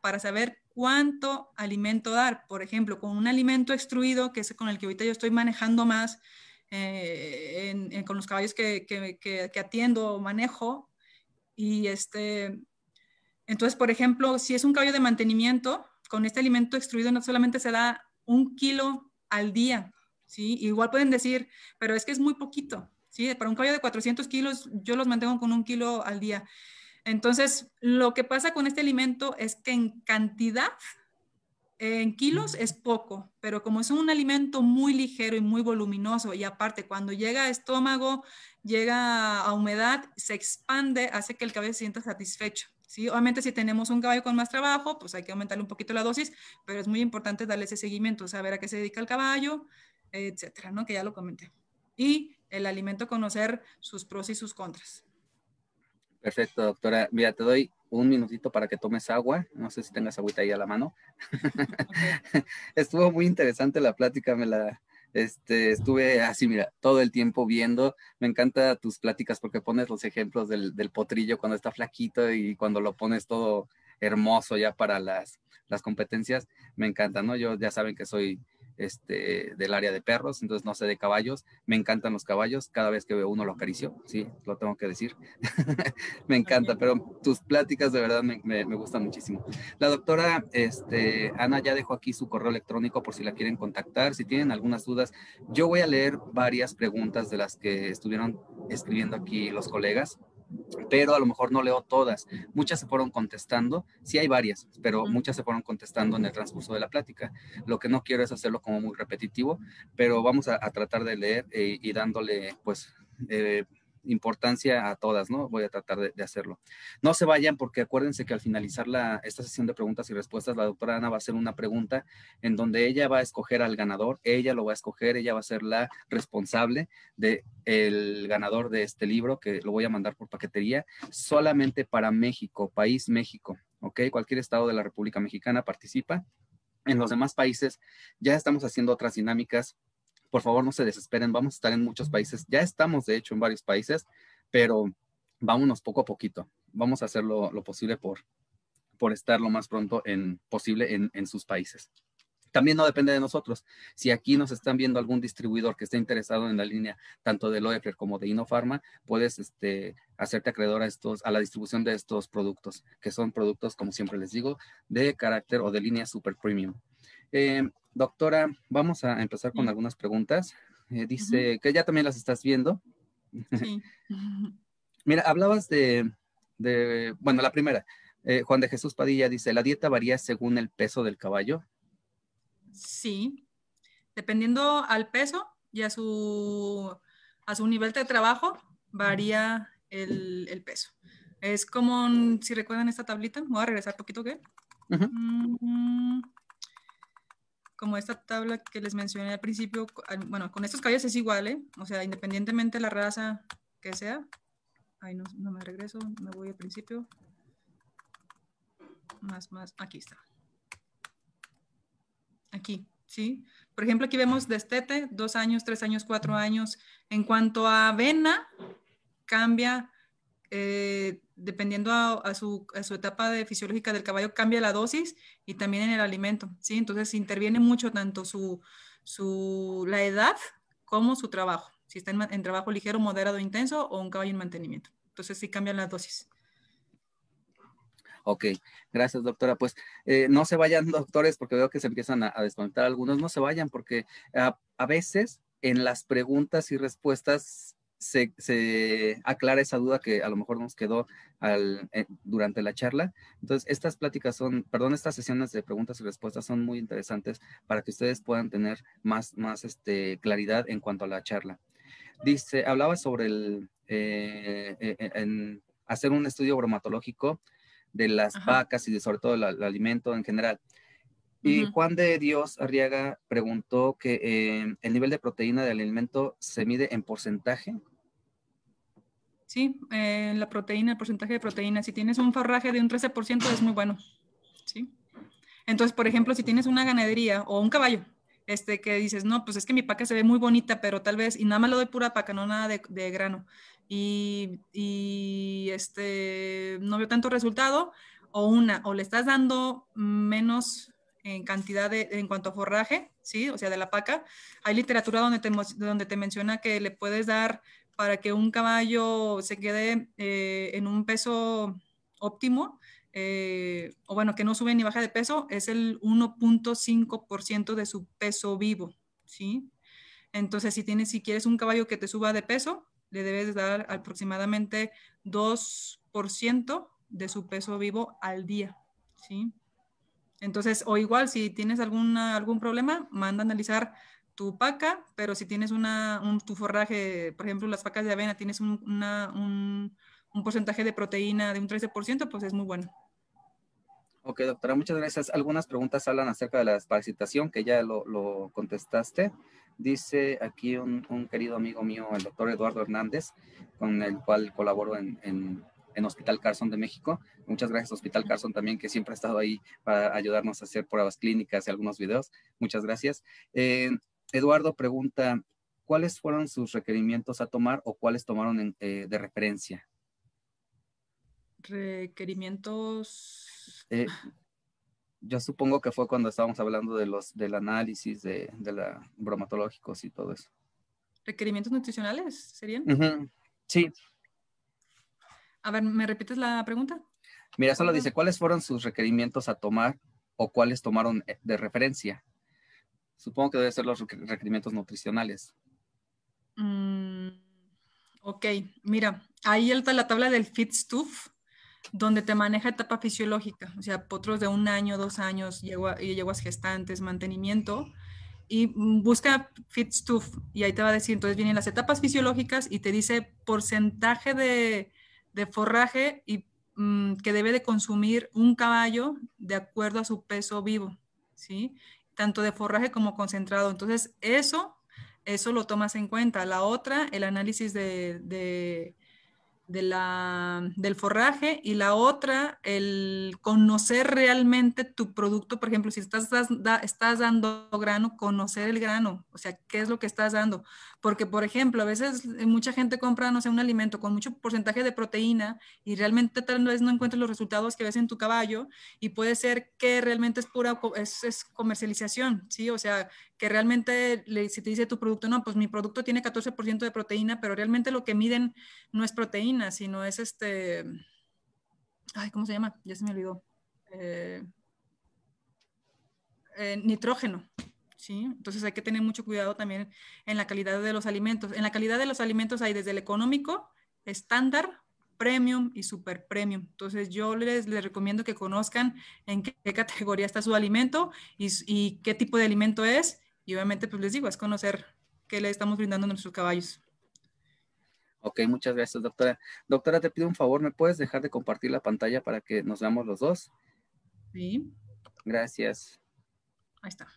para saber cuánto alimento dar. Por ejemplo, con un alimento extruido, que es con el que ahorita yo estoy manejando más, eh, con los caballos que, que, atiendo o manejo. Y este, entonces, por ejemplo, si es un caballo de mantenimiento, con este alimento extruido no solamente se da un kilo al día, ¿sí? Igual pueden decir, pero es que es muy poquito, ¿sí? Para un caballo de 400 kilos, yo los mantengo con un kilo al día. Entonces, lo que pasa con este alimento es que en cantidad, en kilos es poco, pero como es un alimento muy ligero y muy voluminoso, y aparte cuando llega a estómago, llega a humedad, se expande, hace que el caballo se sienta satisfecho. ¿sí? Obviamente si tenemos un caballo con más trabajo, pues hay que aumentarle un poquito la dosis, pero es muy importante darle ese seguimiento, saber a qué se dedica el caballo, etcétera, que ya lo comenté. Y el alimento, conocer sus pros y sus contras. Perfecto, doctora. Mira, te doy un minutito para que tomes agua. No sé si tengas agüita ahí a la mano. [laughs] Estuvo muy interesante la plática, me la, este, estuve así, mira, todo el tiempo viendo. Me encanta tus pláticas porque pones los ejemplos del, potrillo cuando está flaquito y cuando lo pones todo hermoso ya para las, las competencias. Me encanta, ¿no? Yo ya saben que soy este, del área de perros, entonces no sé de caballos. Me encantan los caballos, cada vez que veo uno lo acaricio, sí, lo tengo que decir. [laughs] me encanta, pero tus pláticas de verdad me, gustan muchísimo. La doctora este, Ana ya dejó aquí su correo electrónico por si la quieren contactar, si tienen algunas dudas. Yo voy a leer varias preguntas de las que estuvieron escribiendo aquí los colegas pero a lo mejor no leo todas. Muchas se fueron contestando, sí hay varias, pero muchas se fueron contestando en el transcurso de la plática. Lo que no quiero es hacerlo como muy repetitivo, pero vamos a, tratar de leer eh, y dándole pues eh, importancia a todas, ¿no? Voy a tratar de, hacerlo. No se vayan porque acuérdense que al finalizar esta sesión de preguntas y respuestas, la doctora Ana va a hacer una pregunta en donde ella va a escoger al ganador, ella lo va a escoger, ella va a ser la responsable del el ganador de este libro que lo voy a mandar por paquetería solamente para México, país México, ¿ok? Cualquier estado de la República Mexicana participa. En los demás países ya estamos haciendo otras dinámicas por favor no se desesperen, vamos a estar en muchos países, ya estamos de hecho en varios países, pero vámonos poco a poquito, vamos a hacer lo, posible por, por estar lo más pronto posible en, sus países. También no depende de nosotros. Si aquí nos están viendo algún distribuidor que esté interesado en la línea tanto de Loeffler como de Inofarma, puedes este, hacerte acreedor a, estos, a la distribución de estos productos, que son productos, como siempre les digo, de carácter o de línea super premium. Eh, doctora, vamos a empezar con algunas preguntas. Eh, dice que ya también las estás viendo. Sí. [laughs] Mira, hablabas de, bueno, la primera. Eh, Juan de Jesús Padilla dice, ¿la dieta varía según el peso del caballo? Sí, dependiendo al peso y a su, a su nivel de trabajo, varía el, peso. Es como, si recuerdan esta tablita, voy a regresar poquito que como esta tabla que les mencioné al principio, bueno, con estos caballos es igual, ¿eh? o sea, independientemente de la raza que sea. Ay, no, no me regreso, me voy al principio. Más, más, aquí está. Aquí, ¿sí? Por ejemplo, aquí vemos destete, dos años, tres años, cuatro años. En cuanto a avena, cambia eh, dependiendo a, su, etapa de fisiológica del caballo, cambia la dosis y también en el alimento, ¿sí? Entonces interviene mucho tanto su, la edad como su trabajo, si está en, trabajo ligero, moderado, intenso o un caballo en mantenimiento. Entonces sí cambian las dosis. Ok, gracias doctora. Pues eh, no se vayan [laughs] doctores porque veo que se empiezan a, a algunos, no se vayan porque a veces en las preguntas y respuestas se, aclara esa duda que a lo mejor nos quedó al, eh, durante la charla. Entonces, estas pláticas son, perdón, estas sesiones de preguntas y respuestas son muy interesantes para que ustedes puedan tener más, más este, claridad en cuanto a la charla. Dice, hablaba sobre el, eh, eh, en hacer un estudio bromatológico de las vacas y de, sobre todo el, alimento en general. Y Juan de Dios Arriaga preguntó que el nivel de proteína del alimento se mide en porcentaje Sí, eh, la proteína, el porcentaje de proteína. Si tienes un forraje de un 13% es muy bueno. Sí. Entonces, por ejemplo, si tienes una ganadería o un caballo, este, que dices, no, pues es que mi paca se ve muy bonita, pero tal vez, y nada más lo doy pura paca, no nada de, grano, y, este, no veo tanto resultado, o una, o le estás dando menos en cantidad en cuanto a forraje, ¿sí? O sea, de la paca. Hay literatura donde te, donde te menciona que le puedes dar para que un caballo se quede eh, en un peso óptimo, eh, o bueno, que no sube ni baja de peso, es el 1.5% de su peso vivo, ¿sí? Entonces, si, tienes, si quieres un caballo que te suba de peso, le debes dar aproximadamente 2% de su peso vivo al día, ¿sí? Entonces, o igual, si tienes algún problema, manda analizar tu paca, pero si tienes una, un, tu forraje, por ejemplo, las pacas de avena, tienes un, una, un, porcentaje de proteína de un 13%, pues es muy bueno. Ok, doctora, muchas gracias. Algunas preguntas hablan acerca de la parasitación, que ya lo, contestaste. Dice aquí un, un, querido amigo mío, el doctor Eduardo Hernández, con el cual colaboro en, en, Hospital Carson de México. Muchas gracias, Hospital Carson también, que siempre ha estado ahí para ayudarnos a hacer pruebas clínicas y algunos videos. Muchas gracias. Eh, Eduardo pregunta, ¿cuáles fueron sus requerimientos a tomar o cuáles tomaron eh, de referencia? Requerimientos. Eh, yo supongo que fue cuando estábamos hablando de los, del análisis de, de la bromatológicos y todo eso. ¿Requerimientos nutricionales serían? Sí. A ver, ¿me repites la pregunta? Mira, solo dice, ¿cuáles fueron sus requerimientos a tomar o cuáles tomaron eh, de referencia? Supongo que debe ser los requerimientos nutricionales. Mm, ok, mira, ahí está la tabla del Fitstuf, donde te maneja etapa fisiológica, o sea, potros de un año, dos años, yeguas gestantes, mantenimiento, y busca Fitstuf y ahí te va a decir, entonces vienen las etapas fisiológicas y te dice porcentaje de, forraje y mm, que debe de consumir un caballo de acuerdo a su peso vivo, ¿sí? tanto de forraje como concentrado. Entonces, eso, eso lo tomas en cuenta. La otra, el análisis de, de la, del forraje y la otra, el conocer realmente tu producto, por ejemplo, si estás, dando grano, conocer el grano, o sea, qué es lo que estás dando. Porque, por ejemplo, a veces eh, mucha gente compra, no sé, un alimento con mucho porcentaje de proteína y realmente tal vez no encuentres los resultados que ves en tu caballo y puede ser que realmente es pura, es, es comercialización, ¿sí? O sea, que realmente si te dice tu producto, no, pues mi producto tiene 14% de proteína, pero realmente lo que miden no es proteína, sino es este, ay, ¿cómo se llama? Ya se me olvidó. Eh, eh, nitrógeno. ¿Sí? Entonces hay que tener mucho cuidado también en la calidad de los alimentos. En la calidad de los alimentos hay desde el económico, estándar, premium y super premium. Entonces yo les, recomiendo que conozcan en qué, categoría está su alimento y, qué tipo de alimento es y obviamente, pues les digo, es conocer qué le estamos brindando a nuestros caballos. Ok, muchas gracias, doctora. Doctora, te pido un favor, ¿me puedes dejar de compartir la pantalla para que nos veamos los dos? Sí. Gracias. Ahí está.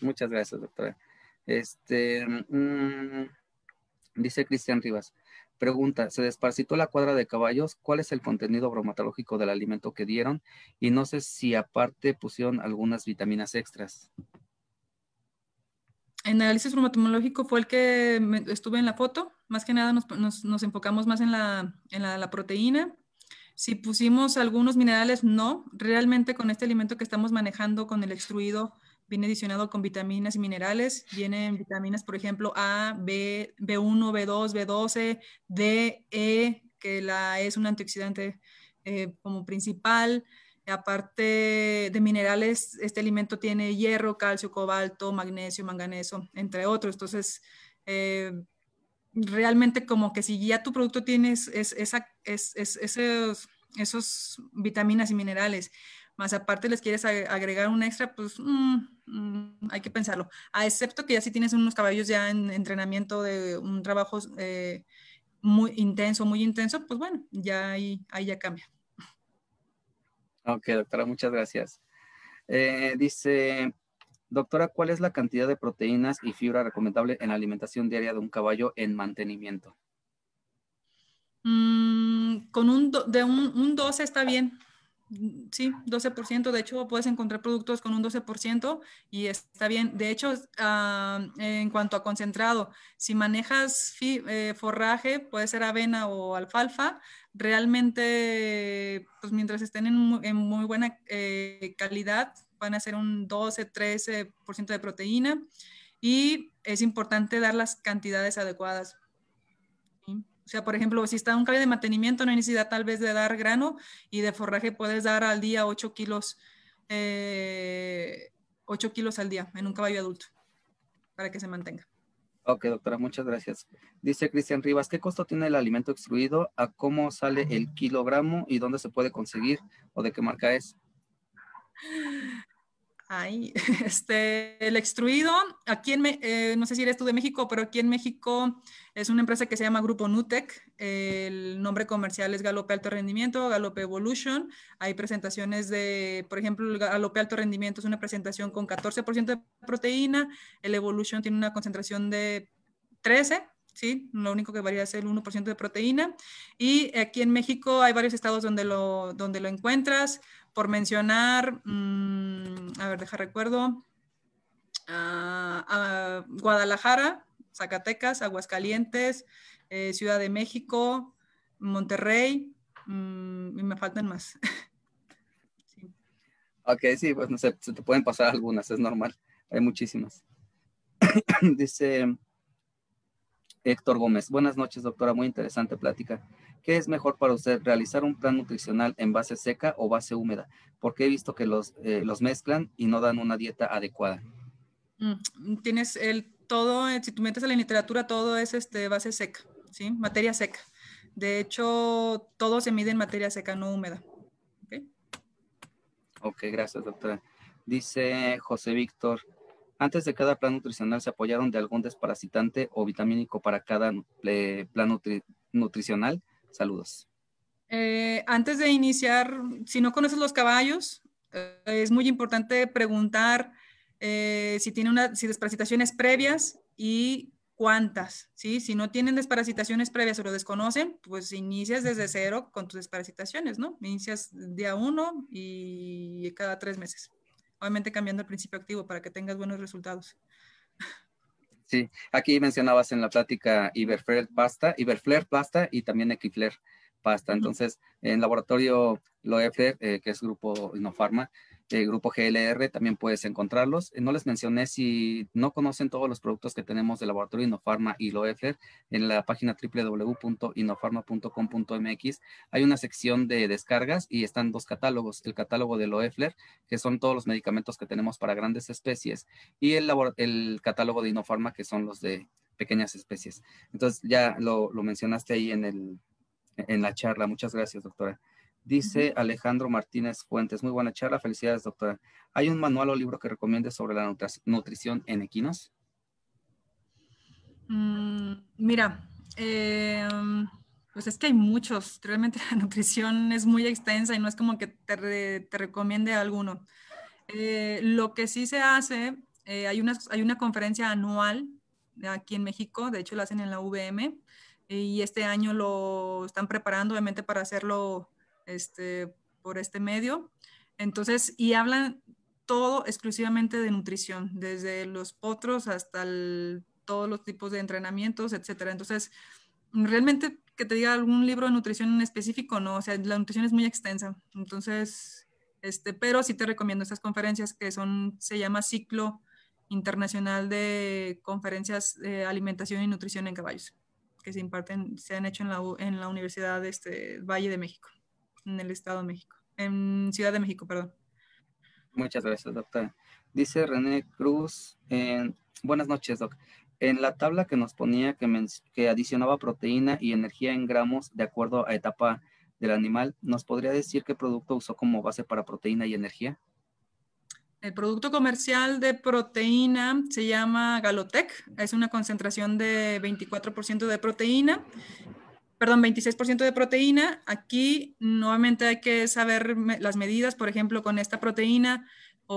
Muchas gracias, doctora. Este, mm, dice Cristian Rivas. Pregunta, se desparcitó la cuadra de caballos, ¿cuál es el contenido bromatológico del alimento que dieron? Y no sé si aparte pusieron algunas vitaminas extras en análisis cromatológico fue el que estuve en la foto. Más que nada nos, enfocamos más en, la, proteína. Si pusimos algunos minerales, no. Realmente con este alimento que estamos manejando, con el extruido, viene adicionado con vitaminas y minerales. Vienen vitaminas, por ejemplo, A, B, B1, B2, B12, D, E, que la e es un antioxidante eh, como principal. Aparte de minerales, este alimento tiene hierro, calcio, cobalto, magnesio, manganeso, entre otros. Entonces, eh, realmente como que si ya tu producto tienes es, esa, esos, vitaminas y minerales, más aparte les quieres agregar un extra, pues mm, mm, hay que pensarlo. A excepto que ya si tienes unos caballos ya en entrenamiento de un trabajo eh, muy intenso, muy intenso, pues bueno, ya ahí, ahí ya cambia. Ok, doctora, muchas gracias. Eh, dice, doctora, ¿cuál es la cantidad de proteínas y fibra recomendable en la alimentación diaria de un caballo en mantenimiento? Mm, con un, de un, un 12 está bien. Sí, 12%. De hecho, puedes encontrar productos con un 12% y está bien. De hecho, ah, en cuanto a concentrado, si manejas eh, forraje, puede ser avena o alfalfa, realmente, pues mientras estén en, muy buena eh, calidad, van a ser un 12, 13% de proteína y es importante dar las cantidades adecuadas o sea, por ejemplo, si está un cambio de mantenimiento, no hay necesidad tal vez de dar grano y de forraje puedes dar al día 8 kilos, eh, kilos al día en un caballo adulto para que se mantenga. Ok, doctora, muchas gracias. Dice Cristian Rivas, ¿qué costo tiene el alimento extruido? ¿A cómo sale el kilogramo y dónde se puede conseguir o de qué marca es? ahí, [laughs] este, el extruido, aquí en, eh, no sé si eres tú de México, pero aquí en México es una empresa que se llama Grupo Nutec, el nombre comercial es Galope Alto Rendimiento, Galope Evolution, hay presentaciones de, por ejemplo, el Galope Alto Rendimiento es una presentación con 14% de proteína, el Evolution tiene una concentración de 13%, ¿sí? Lo único que varía es el 1% de proteína. Y aquí en México hay varios estados donde lo, donde lo encuentras. Por mencionar, mm, a ver, deja recuerdo, ah, ah, Guadalajara, Zacatecas, Aguascalientes, eh, Ciudad de México, Monterrey, mm, y me faltan más. [laughs] Ok, sí, pues no sé, se te pueden pasar algunas, es normal, hay muchísimas. [coughs] Dice, Héctor Gómez. Buenas noches, doctora. Muy interesante plática. ¿Qué es mejor para usted, realizar un plan nutricional en base seca o base húmeda? Porque he visto que los, eh, mezclan y no dan una dieta adecuada. Mm, tienes el todo, eh, si tú metes a la literatura, todo es este, base seca, ¿sí? Materia seca. De hecho, todo se mide en materia seca, no húmeda. Ok, okay gracias, doctora. Dice José Víctor, antes de cada plan nutricional se apoyaron de algún desparasitante o vitamínico para cada eh, plan nutricional. Saludos. Eh, antes de iniciar, si no conoces los caballos, eh, es muy importante preguntar si tiene una, desparasitaciones previas y cuántas, Si no tienen desparasitaciones previas o lo desconocen, pues inicias desde cero con tus desparasitaciones, ¿no? Inicias día uno y cada tres meses obviamente cambiando el principio activo para que tengas buenos resultados. Sí, aquí mencionabas en la plática Iberflare pasta, Iberflair pasta y también equifler pasta. Entonces, en laboratorio Loefler, eh, que es grupo Inofarma, este, grupo GLR, también puedes encontrarlos. Eh, no les mencioné si no conocen todos los productos que tenemos de Laboratorio Inofarma y Loeffler en la página www.inofarma.com.mx. Hay una sección de descargas y están dos catálogos, el catálogo de Loeffler, que son todos los medicamentos que tenemos para grandes especies, y el, catálogo de Inofarma, que son los de pequeñas especies. Entonces, ya lo, mencionaste ahí en la charla. Muchas gracias, doctora. Dice Alejandro Martínez Fuentes, muy buena charla, felicidades doctora. ¿Hay un manual o libro que recomiende sobre la nutrición en equinos? Mm, mira, em, pues es que hay muchos, realmente [laughs] la nutrición es muy extensa y no es como que te, recomiende alguno. Eh, lo que sí se hace, eh, hay, una, hay una conferencia anual aquí en México, de hecho la hacen en la VM y este año lo están preparando obviamente para hacerlo este, por este medio. Entonces, y hablan todo exclusivamente de nutrición, desde los potros hasta todos los tipos de entrenamientos, etcétera. Entonces, realmente que te diga algún libro de nutrición en específico, no, o sea, la nutrición es muy extensa. Entonces, este, pero sí te recomiendo estas conferencias que son, se llama Ciclo Internacional de Conferencias de Alimentación y Nutrición en Caballos, que se imparten, se han hecho en la, en la Universidad de este, Valle de México en el Estado de México, en Ciudad de México, perdón. Muchas gracias, doctora. Dice René Cruz, en, buenas noches, doc. En la tabla que nos ponía que, que adicionaba proteína y energía en gramos de acuerdo a etapa del animal, ¿nos podría decir qué producto usó como base para proteína y energía? El producto comercial de proteína se llama Galotec, es una concentración de 24% de proteína perdón, 26% de proteína. Aquí nuevamente hay que saber las medidas, por ejemplo, con esta proteína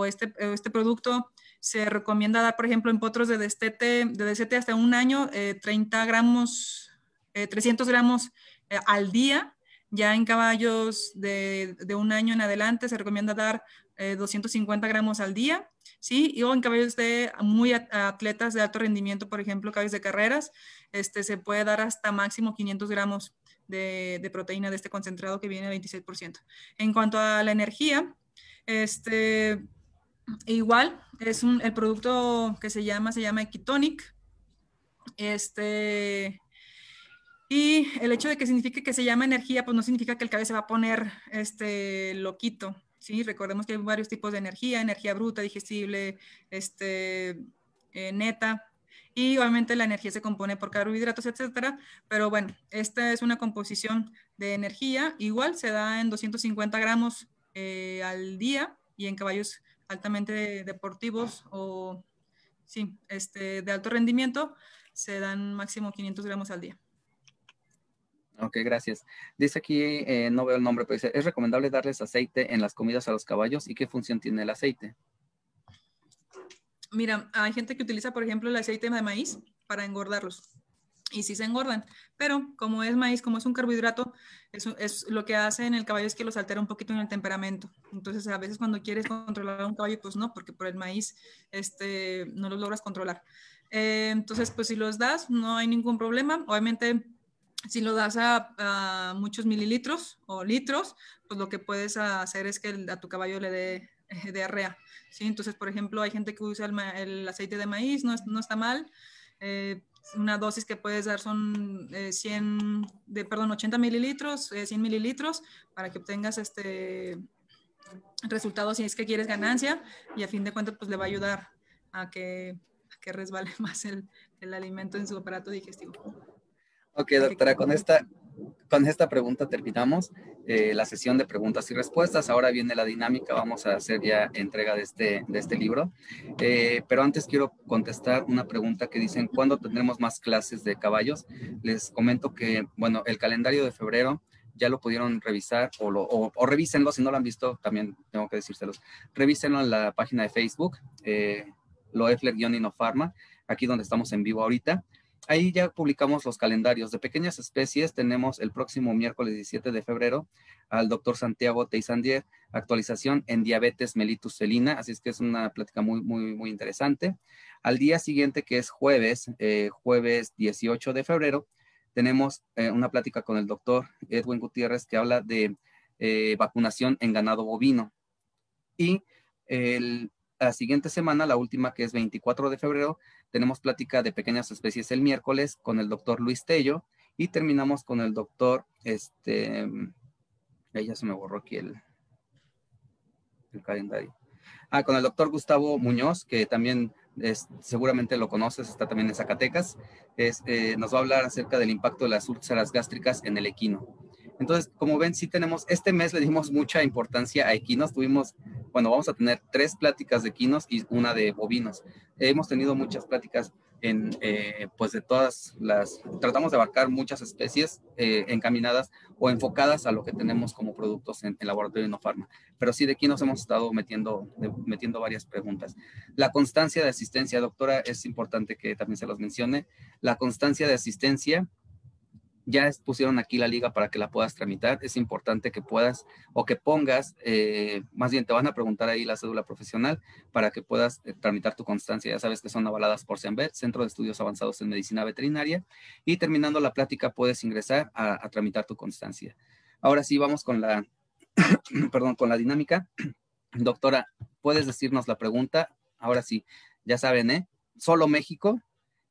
este, o este, producto se recomienda dar, por ejemplo, en potros de destete, de hasta un año, 30 eh, gramos, 300 eh, gramos eh, al día. Ya en caballos de, un año en adelante se recomienda dar 250 gramos al día, ¿sí? Y o en caballos de muy atletas de alto rendimiento, por ejemplo, caballos de carreras, este, se puede dar hasta máximo 500 gramos de, proteína de este concentrado que viene al 26%. En cuanto a la energía, este, igual es el producto que se llama, se llama Equitonic. Este, y el hecho de que signifique que se llama energía, pues no significa que el cabello se va a poner este, loquito. ¿sí? Recordemos que hay varios tipos de energía, energía bruta, digestible, eh, neta y obviamente la energía se compone por carbohidratos, etcétera, pero bueno, esta es una composición de energía, igual se da en 250 gramos eh, al día y en caballos altamente deportivos o sí, este, de alto rendimiento se dan máximo 500 gramos al día. Ok, gracias. Dice aquí, eh, no veo el nombre, pero dice, ¿es recomendable darles aceite en las comidas a los caballos y qué función tiene el aceite? Mira, hay gente que utiliza, por ejemplo, el aceite de maíz para engordarlos. Y sí se engordan, pero como es maíz, como es un carbohidrato, eso es lo que hace en el caballo es que los altera un poquito en el temperamento. Entonces, a veces cuando quieres controlar a un caballo, pues no, porque por el maíz este, no los logras controlar. Eh, entonces, pues si los das, no hay ningún problema. Obviamente, si lo das a, muchos mililitros o litros, pues lo que puedes hacer es que a tu caballo le dé [laughs] de ¿sí? Entonces, por ejemplo, hay gente que usa el, aceite de maíz, no, está mal. Eh, una dosis que puedes dar son 100, eh, de, perdón, 80 mililitros, 100 eh, mililitros, para que obtengas este resultado si es que quieres ganancia y a fin de cuentas pues le va a ayudar a que, a resbale [laughs] más el, el alimento en su aparato digestivo. Ok, doctora, con esta, con esta pregunta terminamos eh, la sesión de preguntas y respuestas. Ahora viene la dinámica, vamos a hacer ya entrega de este, este libro. Eh, pero antes quiero contestar una pregunta que dicen, ¿cuándo tendremos más clases de caballos? Les comento que, bueno, el calendario de febrero ya lo pudieron revisar o, lo, revísenlo, si no lo han visto, también tengo que decírselos. Revísenlo en la página de Facebook, eh, Loefler-Inofarma, aquí donde estamos en vivo ahorita ahí ya publicamos los calendarios. De pequeñas especies tenemos el próximo miércoles 17 de febrero al doctor Santiago Teisandier, actualización en diabetes mellitus felina, así es que es una plática muy, muy, muy interesante. Al día siguiente, que es jueves, eh, jueves 18 de febrero, tenemos eh, una plática con el doctor Edwin Gutiérrez que habla de eh, vacunación en ganado bovino. Y el la siguiente semana, la última que es 24 de febrero, tenemos plática de pequeñas especies el miércoles con el doctor Luis Tello y terminamos con el doctor, este, ya se me borró aquí el, calendario. Ah, con el doctor Gustavo Muñoz, que también seguramente lo conoces, está también en Zacatecas, eh, nos va a hablar acerca del impacto de las úlceras gástricas en el equino. Entonces, como ven, sí tenemos, este mes le dimos mucha importancia a equinos. Tuvimos, bueno, vamos a tener tres pláticas de equinos y una de bovinos. Hemos tenido muchas pláticas en, eh, pues de todas las, tratamos de abarcar muchas especies eh, encaminadas o enfocadas a lo que tenemos como productos en el laboratorio farma. Pero sí, de equinos hemos estado metiendo, metiendo varias preguntas. La constancia de asistencia, doctora, es importante que también se los mencione. La constancia de asistencia ya pusieron aquí la liga para que la puedas tramitar. Es importante que puedas o que pongas, eh, más bien te van a preguntar ahí la cédula profesional para que puedas eh, tramitar tu constancia. Ya sabes que son avaladas por CEMBET, Centro de Estudios Avanzados en Medicina Veterinaria. Y terminando la plática, puedes ingresar a, a tramitar tu constancia. Ahora sí, vamos con la, [clears throat] perdón, con la dinámica. [clears throat] Doctora, ¿puedes decirnos la pregunta? Ahora sí, ya saben, ¿eh? Solo México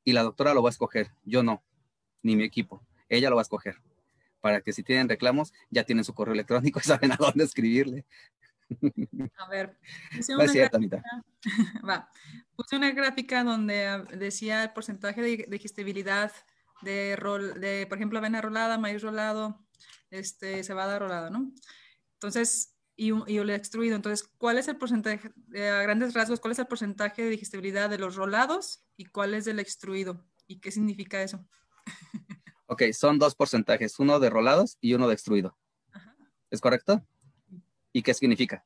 y la doctora lo va a escoger. Yo no, ni mi equipo ella lo va a escoger, para que si tienen reclamos, ya tienen su correo electrónico y [laughs] saben a dónde escribirle. A ver, puse [laughs] una, cierto, gráfica, [laughs] va, puse una gráfica donde decía el porcentaje de digestibilidad de, rol, de por ejemplo, avena rolada, maíz rolado, este, cebada rolada, ¿no? Entonces, y, y el extruido. Entonces, ¿cuál es el porcentaje, eh, a grandes rasgos, cuál es el porcentaje de digestibilidad de los rolados y cuál es del extruido? ¿Y qué significa eso? Ok, son dos porcentajes, uno de rolados y uno de extruido. ¿Es correcto? ¿Y qué significa?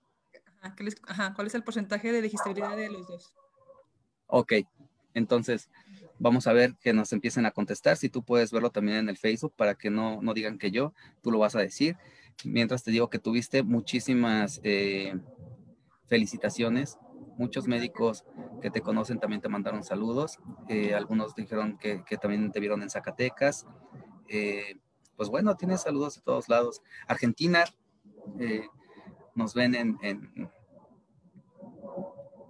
¿Cuál es el porcentaje de digestibilidad de los dos? Ok, entonces vamos a ver que nos empiecen a contestar. Si tú puedes verlo también en el Facebook para que no, no digan que yo, tú lo vas a decir. Mientras te digo que tuviste muchísimas eh, felicitaciones Muchos médicos que te conocen también te mandaron saludos. Eh, algunos dijeron que, también te vieron en Zacatecas. Eh, pues bueno, tienes saludos de todos lados. Argentina, eh, nos ven en, en,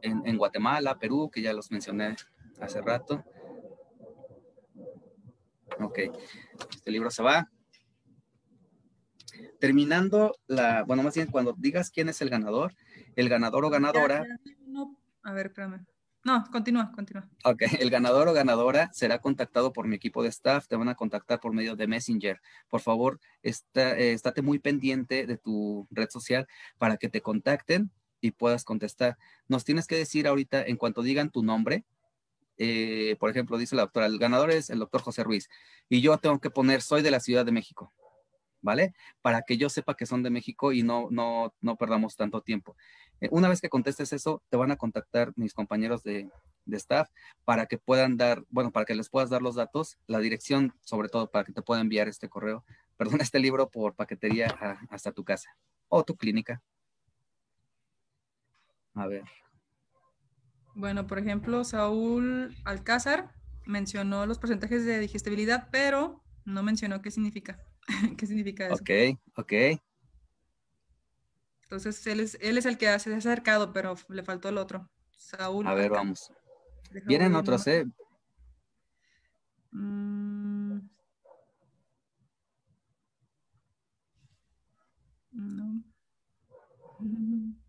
en Guatemala, Perú, que ya los mencioné hace rato. Ok, este libro se va terminando la, bueno, más bien cuando digas quién es el ganador, el ganador o ganadora. a ver, espérame. No, continúa, continúa. Ok, el ganador o ganadora será contactado por mi equipo de staff, te van a contactar por medio de Messenger. Por favor, está, eh, estate muy pendiente de tu red social para que te contacten y puedas contestar. Nos tienes que decir ahorita, en cuanto digan tu nombre, eh, por ejemplo, dice la doctora, el ganador es el doctor José Ruiz, y yo tengo que poner, soy de la Ciudad de México. ¿vale? Para que yo sepa que son de México y no, no, perdamos tanto tiempo. Eh, una vez que contestes eso, te van a contactar mis compañeros de, staff para que puedan dar, bueno, para que les puedas dar los datos, la dirección sobre todo, para que te pueda enviar este correo, [laughs] perdón, este libro por paquetería hasta tu casa o tu clínica. A ver. Bueno, por ejemplo, Saúl Alcázar mencionó los porcentajes de digestibilidad, pero no mencionó qué significa. [laughs] ¿Qué significa eso? Ok, ok. Entonces, él es, él es el que se ha acercado, pero le faltó el otro. Saúl. A ver, vamos. Vienen otros, ¿eh? Mm. [laughs] [laughs]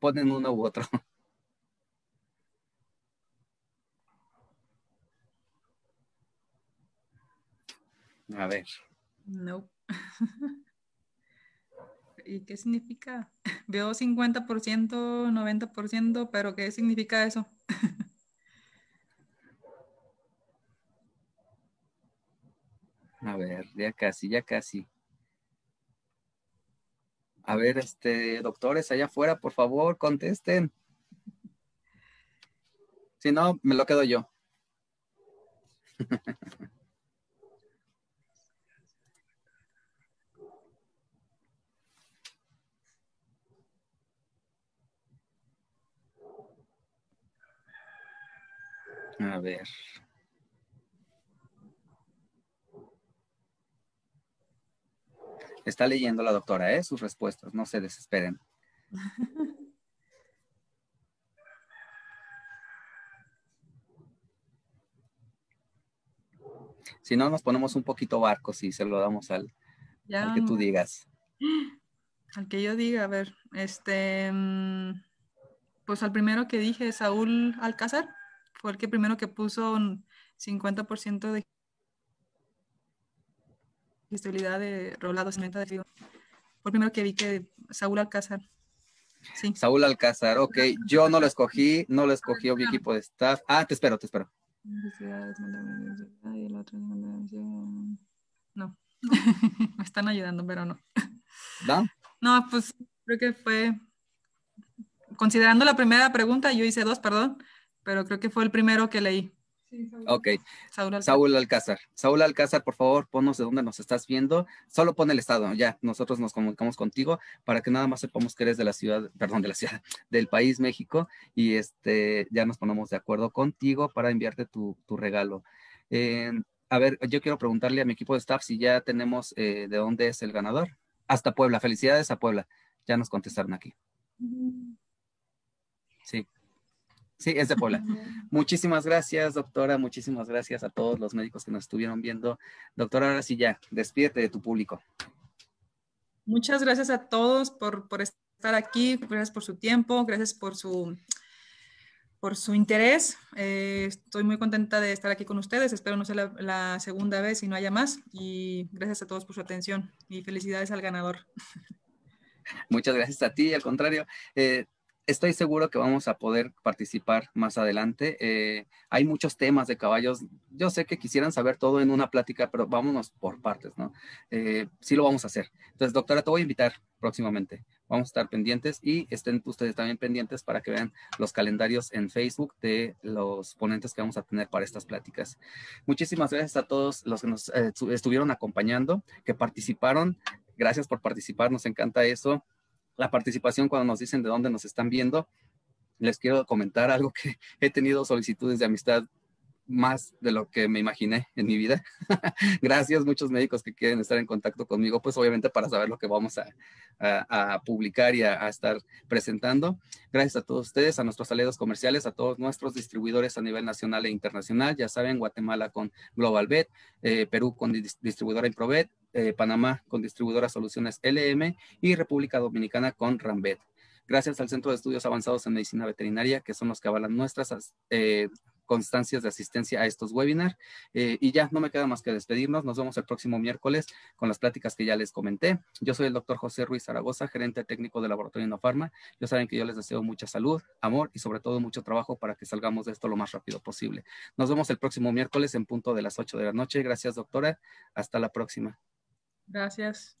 Ponen uno u otro. A ver. No. [laughs] ¿Y qué significa? [laughs] Veo 50%, 90%, pero ¿qué significa eso? [laughs] A ver, ya casi, ya casi. A ver, este, doctores allá afuera, por favor, contesten. Si no, me lo quedo yo. A ver. Está leyendo la doctora, ¿eh? Sus respuestas, no se desesperen. [laughs] si no, nos ponemos un poquito barco y se lo damos al, que tú digas. [gasps] Al que yo diga, a ver, este, mm, pues al primero que dije, Saúl Alcázar fue el que primero que puso un 50% de estabilidad de Rolado Cementa de Fue el primero que vi que Saúl Alcázar. Sí. Saúl Alcázar, ok. Yo no lo escogí, no lo escogió mi equipo de staff. Ah, te espero, te espero. No, [laughs] me están ayudando, pero no. ¿No? No, pues creo que fue, considerando la primera pregunta, yo hice dos, perdón, pero creo que fue el primero que leí. Sí, Saúl. Ok, Saúl Alcázar. Saúl Alcázar. por favor, ponnos de dónde nos estás viendo. Solo pon el estado, ya. Nosotros nos comunicamos contigo para que nada más sepamos que eres de la ciudad, perdón, de la ciudad, [laughs] del país México. Y este, ya nos ponemos de acuerdo contigo para enviarte tu, regalo. a ver, yo quiero preguntarle a mi equipo de staff si ya tenemos eh, de dónde es el ganador. Hasta Puebla. Felicidades a Puebla. Ya nos contestaron aquí. Sí, es de Paula. Muchísimas gracias, doctora. Muchísimas gracias a todos los médicos que nos estuvieron viendo. Doctora, ahora sí ya, despídete de tu público. Muchas gracias a todos por, estar aquí. Gracias por su tiempo. Gracias por su, por su interés. Eh, estoy muy contenta de estar aquí con ustedes. Espero no sea la, segunda vez y no haya más. Y gracias a todos por su atención. Y felicidades al ganador. Muchas gracias a ti. Al contrario. Eh, estoy seguro que vamos a poder participar más adelante. Eh, hay muchos temas de caballos. Yo sé que quisieran saber todo en una plática, pero vámonos por partes, ¿no? Eh, sí lo vamos a hacer. Entonces, doctora, te voy a invitar próximamente. Vamos a estar pendientes y estén ustedes también pendientes para que vean los calendarios en Facebook de los ponentes que vamos a tener para estas pláticas. Muchísimas gracias a todos los que nos eh, estuvieron acompañando, que participaron. Gracias por participar, nos encanta eso la participación cuando nos dicen de dónde nos están viendo. Les quiero comentar algo que he tenido solicitudes de amistad más de lo que me imaginé en mi vida. [laughs] Gracias, muchos médicos que quieren estar en contacto conmigo, pues obviamente para saber lo que vamos a, publicar y a, estar presentando. Gracias a todos ustedes, a nuestros aliados comerciales, a todos nuestros distribuidores a nivel nacional e internacional. Ya saben, Guatemala con Global eh, Perú con distribuidora Improvet, eh, Panamá con distribuidora Soluciones LM y República Dominicana con Rambet. Gracias al Centro de Estudios Avanzados en Medicina Veterinaria, que son los que avalan nuestras eh, constancias de asistencia a estos webinars. Eh, y ya no me queda más que despedirnos. Nos vemos el próximo miércoles con las pláticas que ya les comenté. Yo soy el doctor José Ruiz Zaragoza, gerente técnico de Laboratorio Inofarma. Ya saben que yo les deseo mucha salud, amor y sobre todo mucho trabajo para que salgamos de esto lo más rápido posible. Nos vemos el próximo miércoles en punto de las 8 de la noche. Gracias, doctora. Hasta la próxima. Gracias.